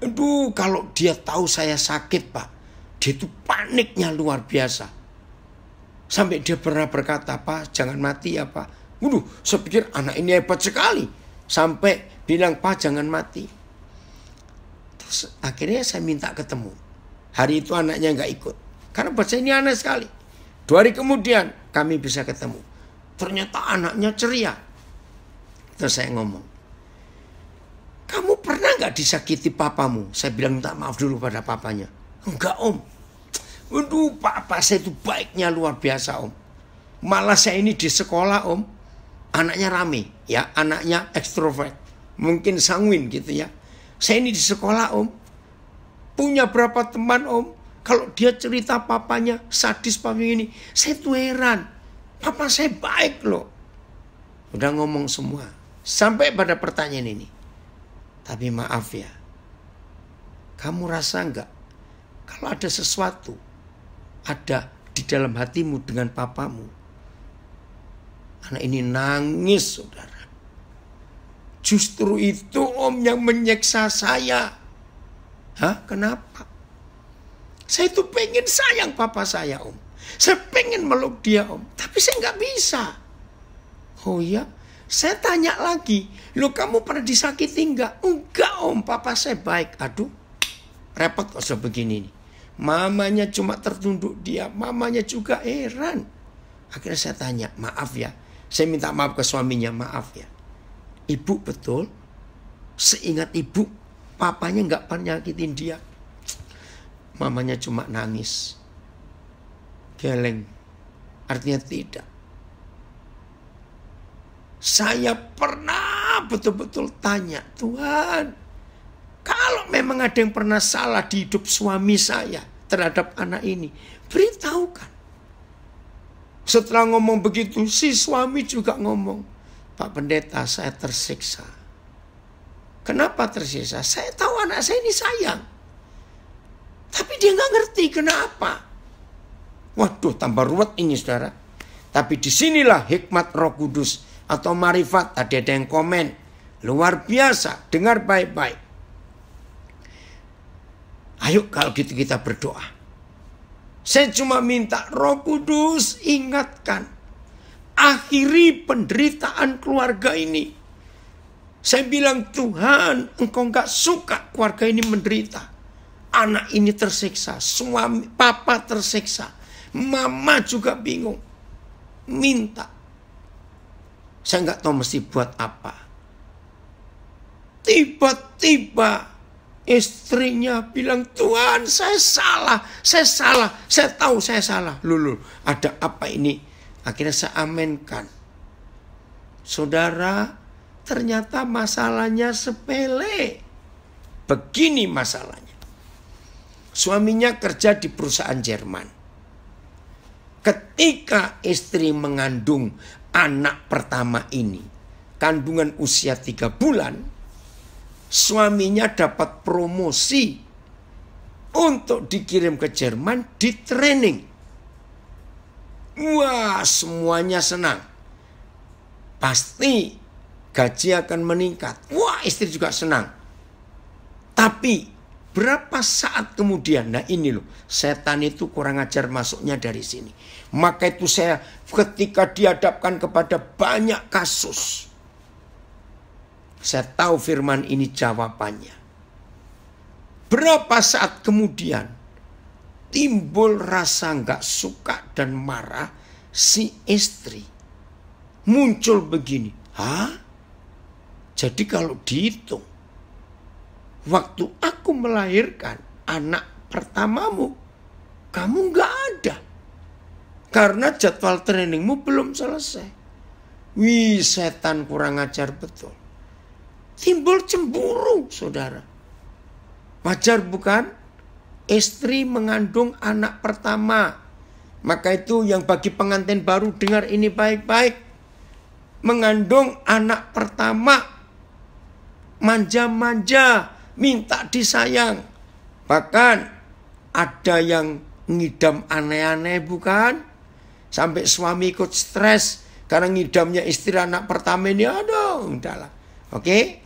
Aduh, kalau dia tahu saya sakit pak, dia itu paniknya luar biasa. Sampai dia pernah berkata, Pak, jangan mati ya Pak. Waduh, saya pikir anak ini hebat sekali. Sampai bilang, Pak, jangan mati. Terus akhirnya saya minta ketemu hari itu anaknya nggak ikut. Karena bahasa ini aneh sekali. Dua hari kemudian kami bisa ketemu. Ternyata anaknya ceria. Terus saya ngomong. Kamu pernah nggak disakiti papamu? Saya bilang minta maaf dulu pada papanya. Enggak om. Waduh papa saya itu baiknya luar biasa om. Malah saya ini di sekolah om. Anaknya rame ya. Anaknya ekstrovert. Mungkin sanguin gitu ya. Saya ini di sekolah om punya berapa teman om kalau dia cerita papanya sadis papi ini saya tuh heran papa saya baik loh udah ngomong semua sampai pada pertanyaan ini tapi maaf ya kamu rasa enggak kalau ada sesuatu ada di dalam hatimu dengan papamu anak ini nangis saudara justru itu om yang menyeksa saya Hah? Kenapa? Saya itu pengen sayang papa saya, Om. Saya pengen meluk dia, Om. Tapi saya nggak bisa. Oh iya? Saya tanya lagi, lo kamu pernah disakiti nggak? Enggak, Om. Papa saya baik. Aduh, repot kok sebegini nih. Mamanya cuma tertunduk dia, mamanya juga heran. Akhirnya saya tanya, maaf ya. Saya minta maaf ke suaminya, maaf ya. Ibu betul? Seingat ibu, papanya nggak pernah dia mamanya cuma nangis geleng artinya tidak saya pernah betul-betul tanya Tuhan kalau memang ada yang pernah salah di hidup suami saya terhadap anak ini beritahukan setelah ngomong begitu si suami juga ngomong Pak Pendeta saya tersiksa Kenapa tersisa? Saya tahu anak saya ini sayang. Tapi dia nggak ngerti kenapa. Waduh, tambah ruwet ini saudara. Tapi disinilah hikmat roh kudus atau marifat. Tadi ada yang komen. Luar biasa, dengar baik-baik. Ayo kalau gitu kita berdoa. Saya cuma minta roh kudus ingatkan. Akhiri penderitaan keluarga ini saya bilang, Tuhan, engkau nggak suka keluarga ini menderita. Anak ini tersiksa, suami, papa tersiksa. Mama juga bingung. Minta. Saya nggak tahu mesti buat apa. Tiba-tiba istrinya bilang Tuhan saya salah saya salah saya tahu saya salah lulu ada apa ini akhirnya saya amenkan saudara ternyata masalahnya sepele. Begini masalahnya. Suaminya kerja di perusahaan Jerman. Ketika istri mengandung anak pertama ini, kandungan usia tiga bulan, suaminya dapat promosi untuk dikirim ke Jerman di training. Wah, semuanya senang. Pasti gaji akan meningkat. Wah, istri juga senang. Tapi berapa saat kemudian, nah ini loh, setan itu kurang ajar masuknya dari sini. Maka itu saya ketika dihadapkan kepada banyak kasus, saya tahu firman ini jawabannya. Berapa saat kemudian timbul rasa nggak suka dan marah si istri. Muncul begini, hah? Jadi kalau dihitung, waktu aku melahirkan anak pertamamu, kamu gak ada. Karena jadwal trainingmu belum selesai. Wih, setan kurang ajar betul. Timbul cemburu, saudara. Wajar bukan? Istri mengandung anak pertama. Maka itu yang bagi pengantin baru dengar ini baik-baik. Mengandung anak pertama manja-manja, minta disayang. Bahkan ada yang ngidam aneh-aneh bukan? Sampai suami ikut stres karena ngidamnya istri anak pertama ini aduh udahlah. Oke?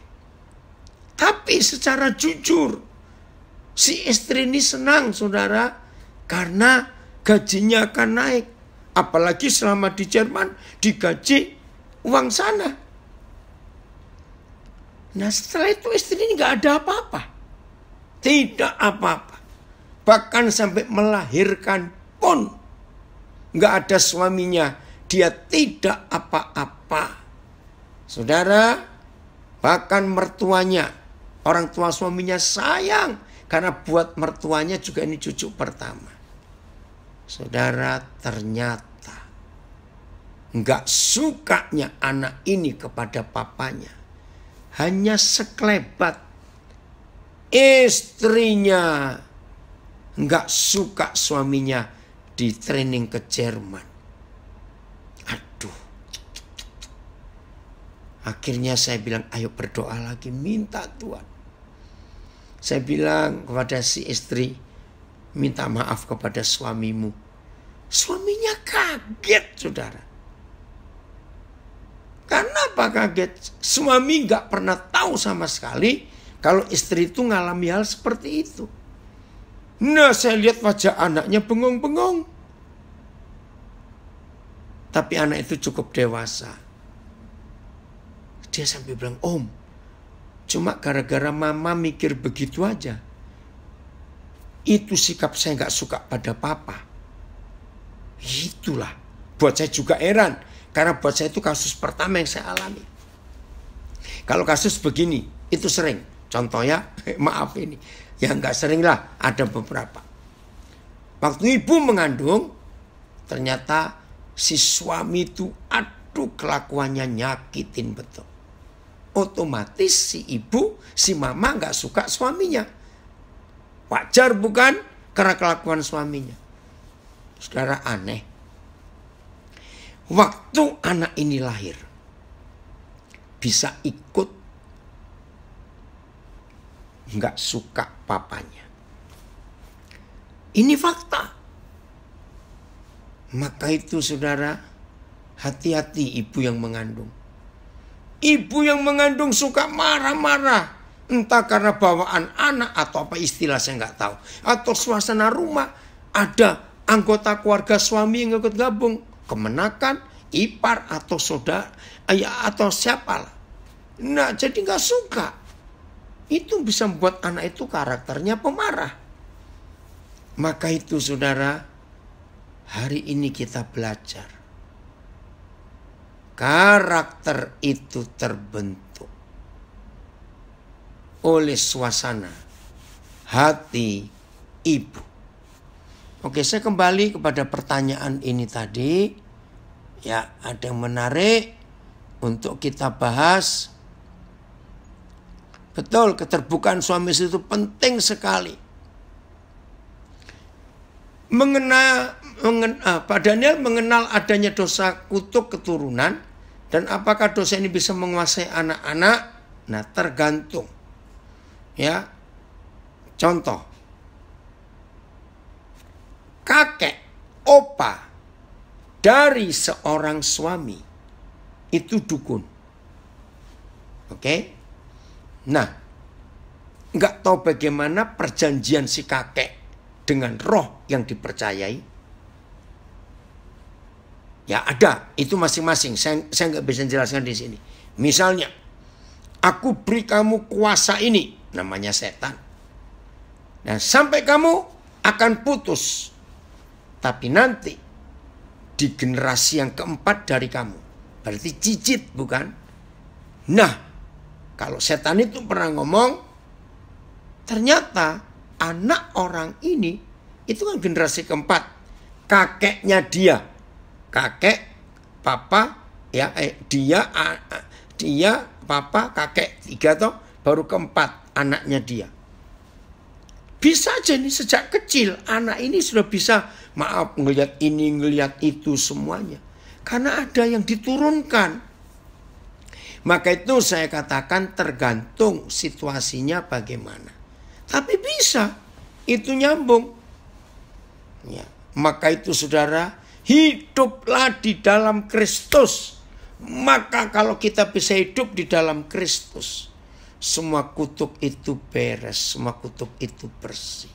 Tapi secara jujur si istri ini senang saudara karena gajinya akan naik. Apalagi selama di Jerman digaji uang sana Nah setelah itu istri ini nggak ada apa-apa. Tidak apa-apa. Bahkan sampai melahirkan pun nggak ada suaminya. Dia tidak apa-apa. Saudara, bahkan mertuanya, orang tua suaminya sayang. Karena buat mertuanya juga ini cucu pertama. Saudara, ternyata nggak sukanya anak ini kepada papanya hanya sekelebat. Istrinya nggak suka suaminya di training ke Jerman. Aduh. Akhirnya saya bilang, ayo berdoa lagi, minta Tuhan. Saya bilang kepada si istri, minta maaf kepada suamimu. Suaminya kaget, saudara. Karena apa kaget? Suami nggak pernah tahu sama sekali kalau istri itu ngalami hal seperti itu. Nah saya lihat wajah anaknya bengong-bengong. Tapi anak itu cukup dewasa. Dia sampai bilang, Om, cuma gara-gara mama mikir begitu aja. Itu sikap saya nggak suka pada papa. Itulah. Buat saya juga heran. Karena buat saya itu kasus pertama yang saya alami. Kalau kasus begini, itu sering. Contohnya, maaf ini, yang nggak sering lah, ada beberapa. Waktu ibu mengandung, ternyata si suami itu aduh kelakuannya nyakitin betul. Otomatis si ibu, si mama nggak suka suaminya. Wajar bukan? Karena kelakuan suaminya. Saudara aneh waktu anak ini lahir bisa ikut nggak suka papanya. Ini fakta. Maka itu saudara, hati-hati ibu yang mengandung. Ibu yang mengandung suka marah-marah. Entah karena bawaan anak atau apa istilah saya nggak tahu. Atau suasana rumah ada anggota keluarga suami yang ikut gabung kemenakan, ipar atau saudara ayah eh, atau siapa. Nah, jadi nggak suka. Itu bisa membuat anak itu karakternya pemarah. Maka itu saudara, hari ini kita belajar. Karakter itu terbentuk oleh suasana hati ibu. Oke, saya kembali kepada pertanyaan ini tadi. Ya, ada yang menarik untuk kita bahas. Betul, keterbukaan suami istri itu penting sekali. Mengenal, mengen, ah, Pak Daniel mengenal adanya dosa kutuk keturunan dan apakah dosa ini bisa menguasai anak-anak? Nah, tergantung. Ya. Contoh, kakek, opa dari seorang suami itu dukun. Oke? Okay? Nah, nggak tahu bagaimana perjanjian si kakek dengan roh yang dipercayai. Ya ada, itu masing-masing. Saya, saya nggak bisa jelaskan di sini. Misalnya, aku beri kamu kuasa ini, namanya setan. dan nah, sampai kamu akan putus tapi nanti di generasi yang keempat dari kamu. Berarti cicit bukan? Nah, kalau setan itu pernah ngomong, ternyata anak orang ini itu kan generasi keempat. Kakeknya dia, kakek, papa, ya eh, dia, dia, papa, kakek tiga toh, baru keempat anaknya dia. Bisa aja nih sejak kecil anak ini sudah bisa maaf ngelihat ini, ngelihat itu semuanya. Karena ada yang diturunkan. Maka itu saya katakan tergantung situasinya bagaimana. Tapi bisa itu nyambung. Ya, maka itu saudara, hiduplah di dalam Kristus. Maka kalau kita bisa hidup di dalam Kristus, semua kutuk itu beres, semua kutuk itu bersih.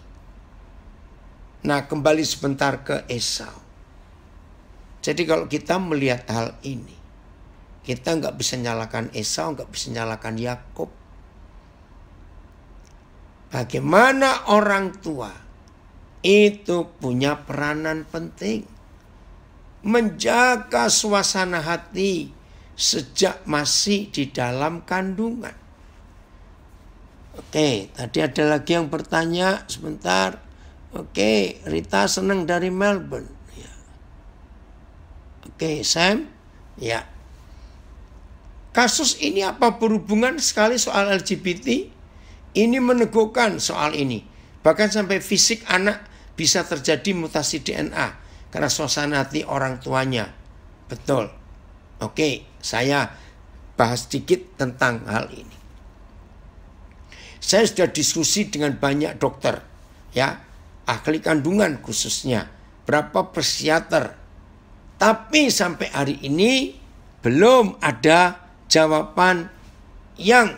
Nah, kembali sebentar ke Esau. Jadi kalau kita melihat hal ini, kita nggak bisa nyalakan Esau, nggak bisa nyalakan Yakub. Bagaimana orang tua itu punya peranan penting menjaga suasana hati sejak masih di dalam kandungan. Oke, tadi ada lagi yang bertanya sebentar. Oke, okay, Rita senang dari Melbourne. Ya. Oke, okay, Sam. Ya. Kasus ini apa berhubungan sekali soal LGBT? Ini meneguhkan soal ini. Bahkan sampai fisik anak bisa terjadi mutasi DNA karena suasana hati orang tuanya. Betul. Oke, okay, saya bahas sedikit tentang hal ini. Saya sudah diskusi dengan banyak dokter, ya, ahli kandungan khususnya, berapa psikiater. Tapi sampai hari ini belum ada jawaban yang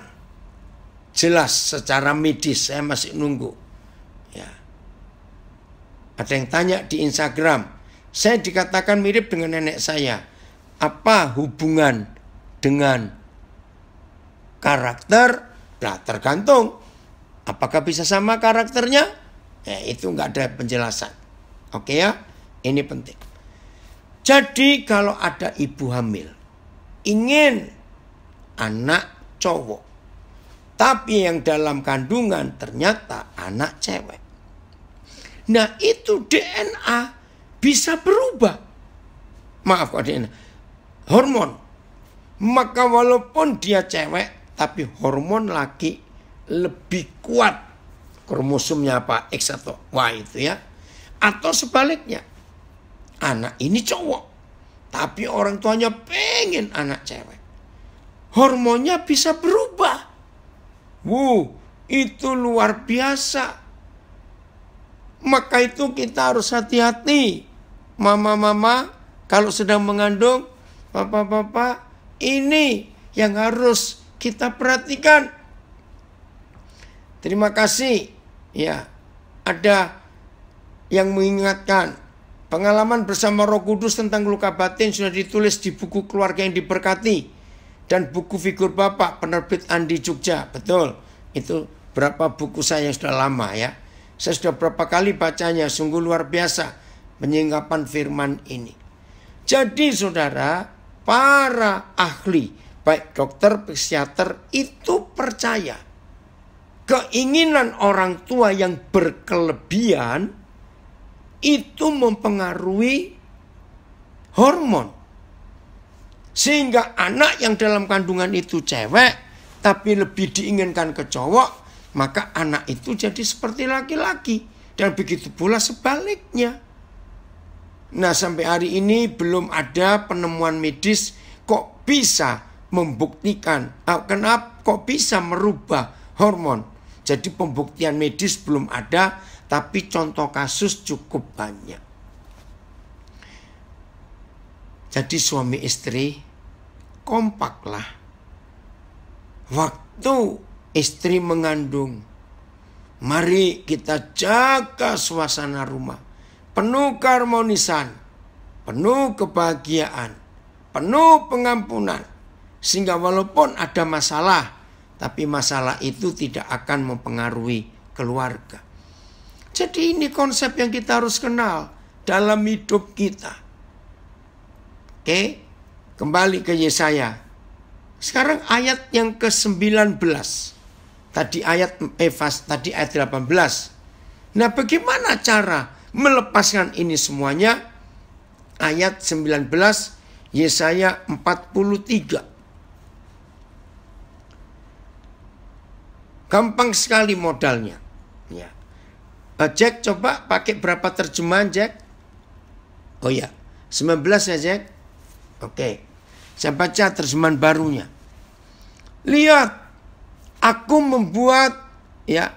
jelas secara medis. Saya masih nunggu. Ya. Ada yang tanya di Instagram, saya dikatakan mirip dengan nenek saya. Apa hubungan dengan karakter? Nah, tergantung. Apakah bisa sama karakternya? Ya, itu nggak ada penjelasan. Oke ya, ini penting. Jadi kalau ada ibu hamil ingin anak cowok, tapi yang dalam kandungan ternyata anak cewek. Nah itu DNA bisa berubah. Maaf kok DNA. Hormon. Maka walaupun dia cewek, tapi hormon laki lebih kuat kromosomnya apa X atau Y itu ya. Atau sebaliknya, anak ini cowok, tapi orang tuanya pengen anak cewek. Hormonnya bisa berubah. Wuh, itu luar biasa. Maka itu kita harus hati-hati. Mama-mama, kalau sedang mengandung, bapak-bapak, ini yang harus kita perhatikan. Terima kasih ya ada yang mengingatkan pengalaman bersama Roh Kudus tentang luka batin sudah ditulis di buku keluarga yang diberkati dan buku figur Bapak penerbit Andi Jogja. Betul. Itu berapa buku saya yang sudah lama ya. Saya sudah berapa kali bacanya sungguh luar biasa penyingkapan firman ini. Jadi saudara, para ahli baik dokter, psikiater itu percaya keinginan orang tua yang berkelebihan itu mempengaruhi hormon. Sehingga anak yang dalam kandungan itu cewek tapi lebih diinginkan ke cowok, maka anak itu jadi seperti laki-laki dan begitu pula sebaliknya. Nah, sampai hari ini belum ada penemuan medis kok bisa membuktikan ah, kenapa kok bisa merubah hormon jadi pembuktian medis belum ada, tapi contoh kasus cukup banyak. Jadi suami istri kompaklah. Waktu istri mengandung, mari kita jaga suasana rumah. Penuh keharmonisan, penuh kebahagiaan, penuh pengampunan. Sehingga walaupun ada masalah, tapi masalah itu tidak akan mempengaruhi keluarga. Jadi ini konsep yang kita harus kenal dalam hidup kita. Oke, kembali ke Yesaya. Sekarang ayat yang ke-19. Tadi ayat Efas, eh, tadi ayat 18. Nah, bagaimana cara melepaskan ini semuanya? Ayat 19 Yesaya 43. Gampang sekali modalnya. Ya. Uh, Jack coba pakai berapa terjemahan Jack? Oh ya, 19 ya Jack. Oke. Okay. Saya baca terjemahan barunya. Lihat, aku membuat ya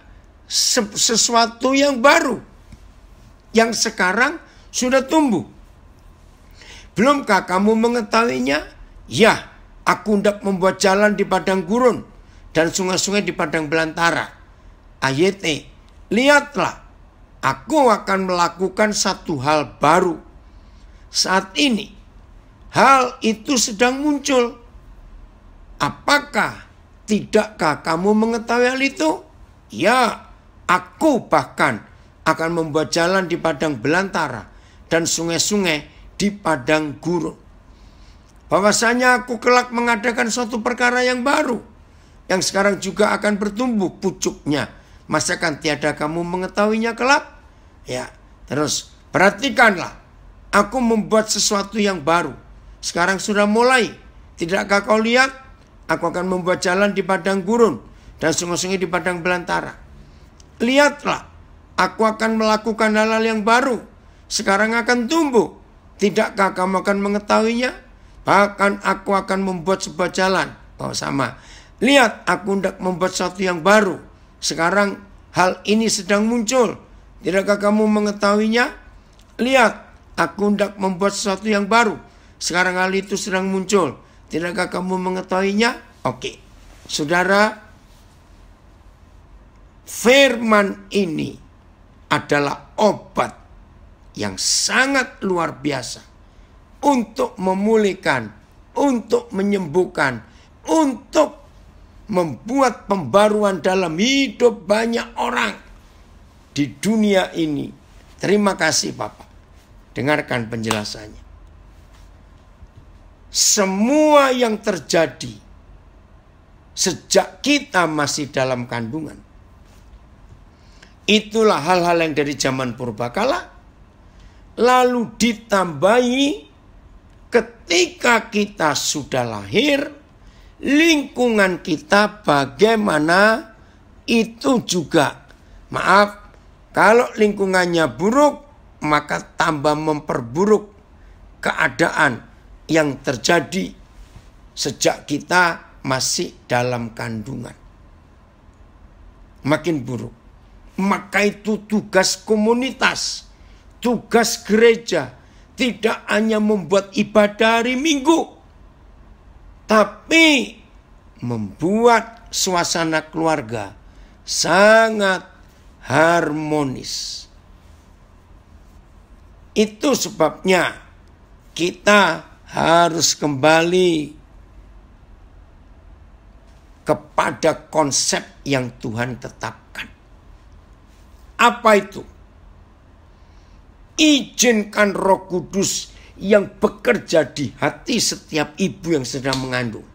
sesuatu yang baru yang sekarang sudah tumbuh. Belumkah kamu mengetahuinya? Ya, aku hendak membuat jalan di padang gurun dan sungai-sungai di padang belantara. Ayat Lihatlah, aku akan melakukan satu hal baru. Saat ini, hal itu sedang muncul. Apakah tidakkah kamu mengetahui hal itu? Ya, aku bahkan akan membuat jalan di padang belantara dan sungai-sungai di padang gurun. Bahwasanya aku kelak mengadakan suatu perkara yang baru yang sekarang juga akan bertumbuh pucuknya. Masakan tiada kamu mengetahuinya kelak? Ya, terus perhatikanlah. Aku membuat sesuatu yang baru. Sekarang sudah mulai. Tidakkah kau lihat? Aku akan membuat jalan di padang gurun dan sungai-sungai di padang belantara. Lihatlah, aku akan melakukan hal-hal yang baru. Sekarang akan tumbuh. Tidakkah kamu akan mengetahuinya? Bahkan aku akan membuat sebuah jalan. Oh sama, Lihat, aku hendak membuat sesuatu yang baru. Sekarang hal ini sedang muncul. Tidakkah kamu mengetahuinya? Lihat, aku hendak membuat sesuatu yang baru. Sekarang hal itu sedang muncul. Tidakkah kamu mengetahuinya? Oke. Saudara, firman ini adalah obat yang sangat luar biasa untuk memulihkan, untuk menyembuhkan, untuk membuat pembaruan dalam hidup banyak orang di dunia ini. Terima kasih Bapak. Dengarkan penjelasannya. Semua yang terjadi sejak kita masih dalam kandungan. Itulah hal-hal yang dari zaman purbakala lalu ditambahi ketika kita sudah lahir lingkungan kita bagaimana itu juga. Maaf, kalau lingkungannya buruk, maka tambah memperburuk keadaan yang terjadi sejak kita masih dalam kandungan. Makin buruk. Maka itu tugas komunitas, tugas gereja, tidak hanya membuat ibadah hari Minggu, tapi membuat suasana keluarga sangat harmonis. Itu sebabnya kita harus kembali kepada konsep yang Tuhan tetapkan. Apa itu? Ijinkan Roh Kudus yang bekerja di hati setiap ibu yang sedang mengandung.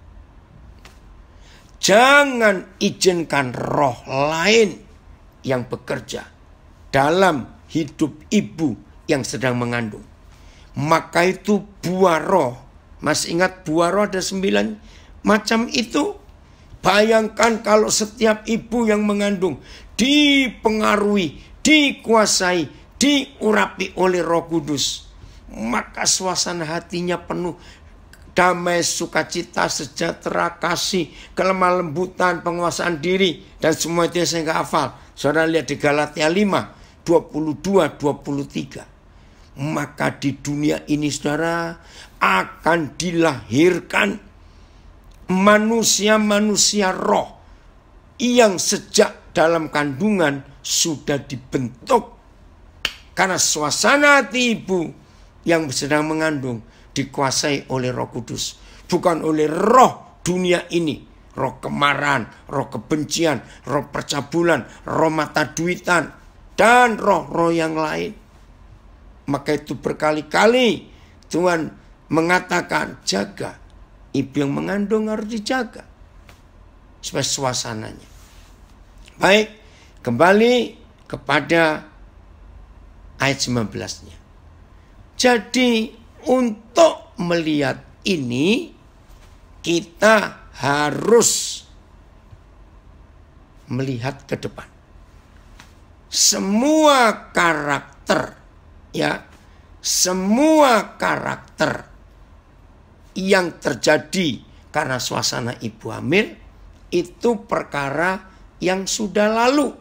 Jangan izinkan roh lain yang bekerja dalam hidup ibu yang sedang mengandung. Maka itu buah roh. Mas ingat buah roh ada sembilan macam itu. Bayangkan kalau setiap ibu yang mengandung dipengaruhi, dikuasai, diurapi oleh roh kudus maka suasana hatinya penuh damai, sukacita, sejahtera, kasih, kelemah lembutan, penguasaan diri, dan semua itu yang saya nggak hafal. Saudara lihat di Galatia 5, 22, 23. Maka di dunia ini saudara akan dilahirkan manusia-manusia roh yang sejak dalam kandungan sudah dibentuk karena suasana hati ibu yang sedang mengandung dikuasai oleh Roh Kudus, bukan oleh roh dunia ini. Roh kemarahan, roh kebencian, roh percabulan, roh mata duitan, dan roh-roh yang lain. Maka itu berkali-kali Tuhan mengatakan jaga. Ibu yang mengandung harus dijaga. Supaya suasananya. Baik, kembali kepada ayat 19-nya. Jadi untuk melihat ini kita harus melihat ke depan. Semua karakter ya, semua karakter yang terjadi karena suasana ibu hamil itu perkara yang sudah lalu.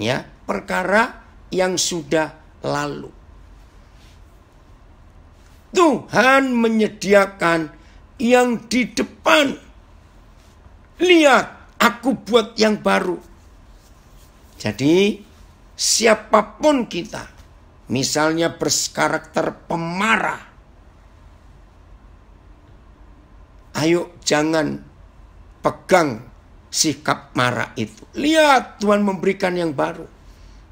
Ya, perkara yang sudah lalu. Tuhan menyediakan yang di depan. Lihat, aku buat yang baru. Jadi, siapapun kita, misalnya berskarakter pemarah, ayo jangan pegang sikap marah itu. Lihat, Tuhan memberikan yang baru.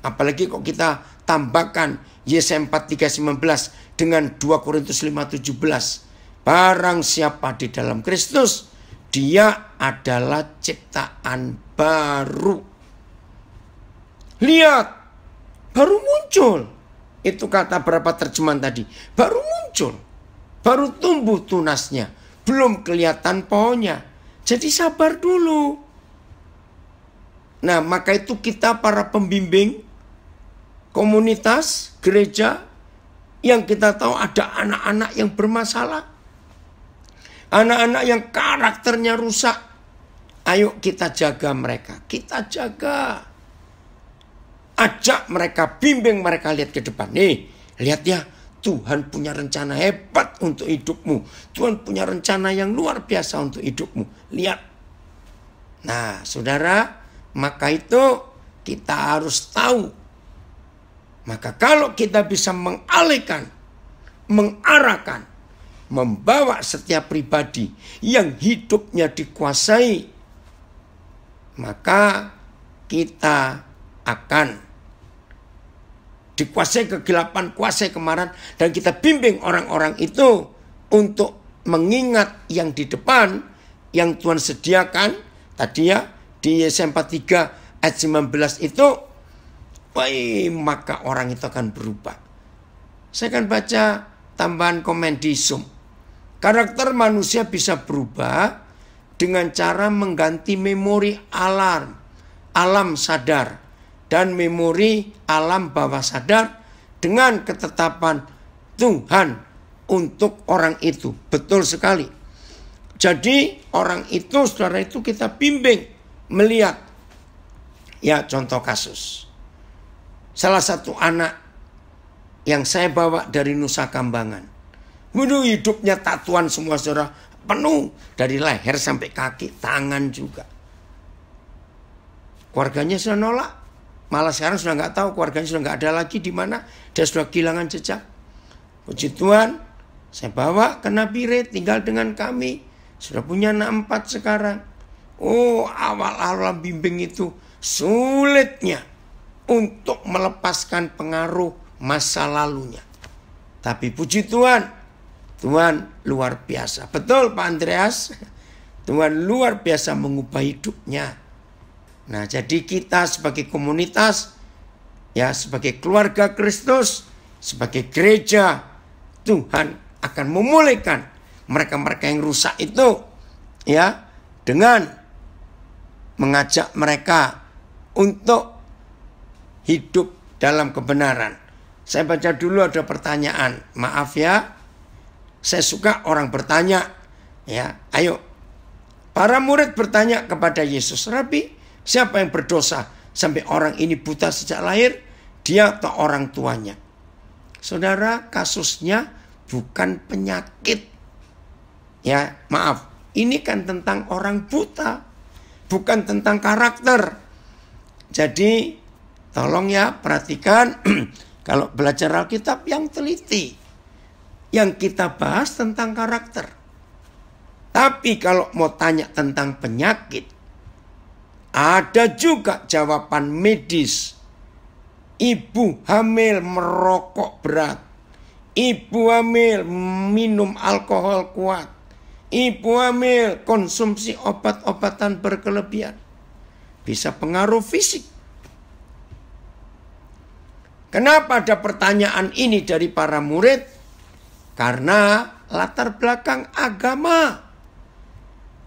Apalagi kok kita tambahkan Yesaya 43:19 dengan 2 Korintus 5:17. Barang siapa di dalam Kristus, dia adalah ciptaan baru. Lihat, baru muncul. Itu kata berapa terjemahan tadi? Baru muncul. Baru tumbuh tunasnya. Belum kelihatan pohonnya. Jadi sabar dulu. Nah, maka itu kita para pembimbing komunitas gereja yang kita tahu ada anak-anak yang bermasalah. Anak-anak yang karakternya rusak. Ayo kita jaga mereka. Kita jaga. Ajak mereka, bimbing mereka lihat ke depan. Nih, lihat ya. Tuhan punya rencana hebat untuk hidupmu. Tuhan punya rencana yang luar biasa untuk hidupmu. Lihat. Nah, saudara, maka itu kita harus tahu maka kalau kita bisa mengalihkan, mengarahkan, membawa setiap pribadi yang hidupnya dikuasai, maka kita akan dikuasai kegelapan, kuasai kemarahan, dan kita bimbing orang-orang itu untuk mengingat yang di depan, yang Tuhan sediakan, tadi ya, di Yesaya 43 ayat 19 itu, Wai, maka orang itu akan berubah. Saya akan baca tambahan komen di Zoom. Karakter manusia bisa berubah dengan cara mengganti memori alarm, alam sadar, dan memori alam bawah sadar dengan ketetapan Tuhan untuk orang itu. Betul sekali. Jadi orang itu, saudara itu kita bimbing melihat. Ya contoh kasus salah satu anak yang saya bawa dari Nusa Kambangan. Waduh hidupnya tatuan semua saudara penuh dari leher sampai kaki, tangan juga. Keluarganya sudah nolak, malah sekarang sudah nggak tahu keluarganya sudah nggak ada lagi di mana, dia sudah kehilangan jejak. Puji Tuhan, saya bawa ke Nabire tinggal dengan kami, sudah punya anak empat sekarang. Oh awal-awal bimbing itu sulitnya untuk melepaskan pengaruh masa lalunya. Tapi puji Tuhan, Tuhan luar biasa. Betul Pak Andreas, Tuhan luar biasa mengubah hidupnya. Nah, jadi kita sebagai komunitas ya sebagai keluarga Kristus, sebagai gereja, Tuhan akan memulihkan mereka-mereka yang rusak itu ya dengan mengajak mereka untuk hidup dalam kebenaran. Saya baca dulu ada pertanyaan. Maaf ya, saya suka orang bertanya. Ya, ayo. Para murid bertanya kepada Yesus, Rabi, siapa yang berdosa sampai orang ini buta sejak lahir? Dia atau orang tuanya? Saudara, kasusnya bukan penyakit. Ya, maaf. Ini kan tentang orang buta, bukan tentang karakter. Jadi Tolong ya perhatikan kalau belajar Alkitab yang teliti. Yang kita bahas tentang karakter. Tapi kalau mau tanya tentang penyakit, ada juga jawaban medis. Ibu hamil merokok berat. Ibu hamil minum alkohol kuat. Ibu hamil konsumsi obat-obatan berkelebihan. Bisa pengaruh fisik. Kenapa ada pertanyaan ini dari para murid? Karena latar belakang agama.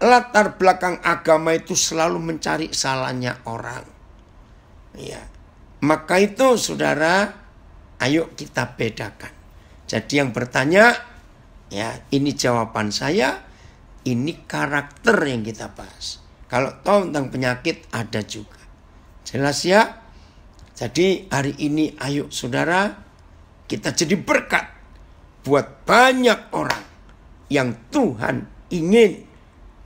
Latar belakang agama itu selalu mencari salahnya orang. Ya. Maka itu saudara, ayo kita bedakan. Jadi yang bertanya, ya ini jawaban saya, ini karakter yang kita bahas. Kalau tahu tentang penyakit ada juga. Jelas ya? Jadi hari ini ayo saudara kita jadi berkat buat banyak orang yang Tuhan ingin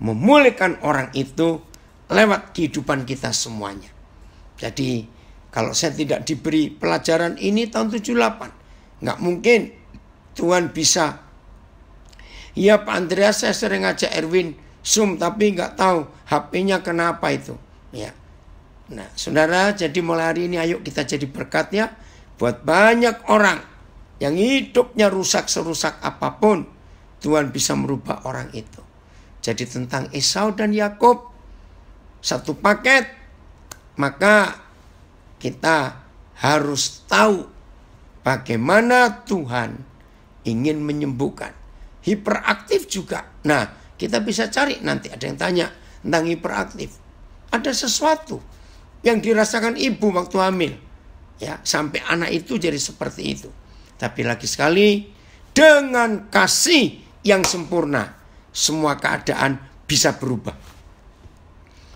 memulihkan orang itu lewat kehidupan kita semuanya. Jadi kalau saya tidak diberi pelajaran ini tahun 78, nggak mungkin Tuhan bisa. Ya Pak Andreas saya sering ngajak Erwin Zoom tapi nggak tahu HP-nya kenapa itu. Ya, Nah, saudara, jadi mulai hari ini ayo kita jadi berkat ya buat banyak orang yang hidupnya rusak serusak apapun, Tuhan bisa merubah orang itu. Jadi tentang Esau dan Yakub satu paket, maka kita harus tahu bagaimana Tuhan ingin menyembuhkan. Hiperaktif juga. Nah, kita bisa cari nanti ada yang tanya tentang hiperaktif. Ada sesuatu yang dirasakan ibu waktu hamil. Ya, sampai anak itu jadi seperti itu. Tapi lagi sekali dengan kasih yang sempurna semua keadaan bisa berubah.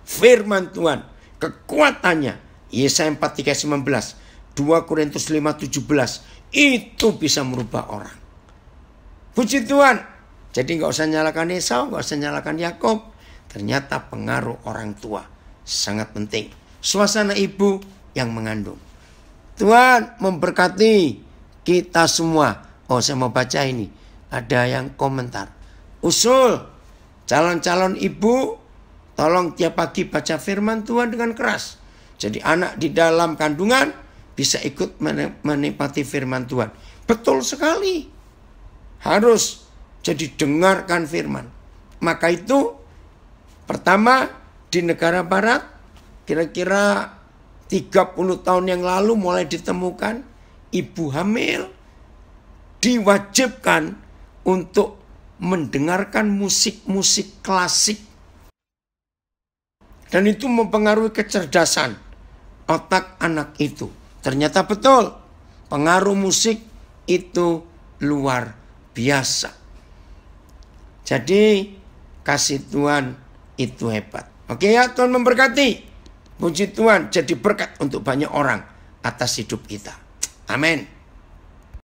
Firman Tuhan, kekuatannya Yesaya 43 19, 2 Korintus 5 17 itu bisa merubah orang. Puji Tuhan. Jadi nggak usah nyalakan Esau, nggak usah nyalakan Yakob. Ternyata pengaruh orang tua sangat penting suasana ibu yang mengandung. Tuhan memberkati kita semua. Oh, saya mau baca ini. Ada yang komentar. Usul calon-calon ibu tolong tiap pagi baca firman Tuhan dengan keras. Jadi anak di dalam kandungan bisa ikut menikmati firman Tuhan. Betul sekali. Harus jadi dengarkan firman. Maka itu pertama di negara barat kira-kira 30 tahun yang lalu mulai ditemukan ibu hamil diwajibkan untuk mendengarkan musik-musik klasik dan itu mempengaruhi kecerdasan otak anak itu. Ternyata betul, pengaruh musik itu luar biasa. Jadi kasih Tuhan itu hebat. Oke ya, Tuhan memberkati. Puji Tuhan jadi berkat untuk banyak orang atas hidup kita. Amin.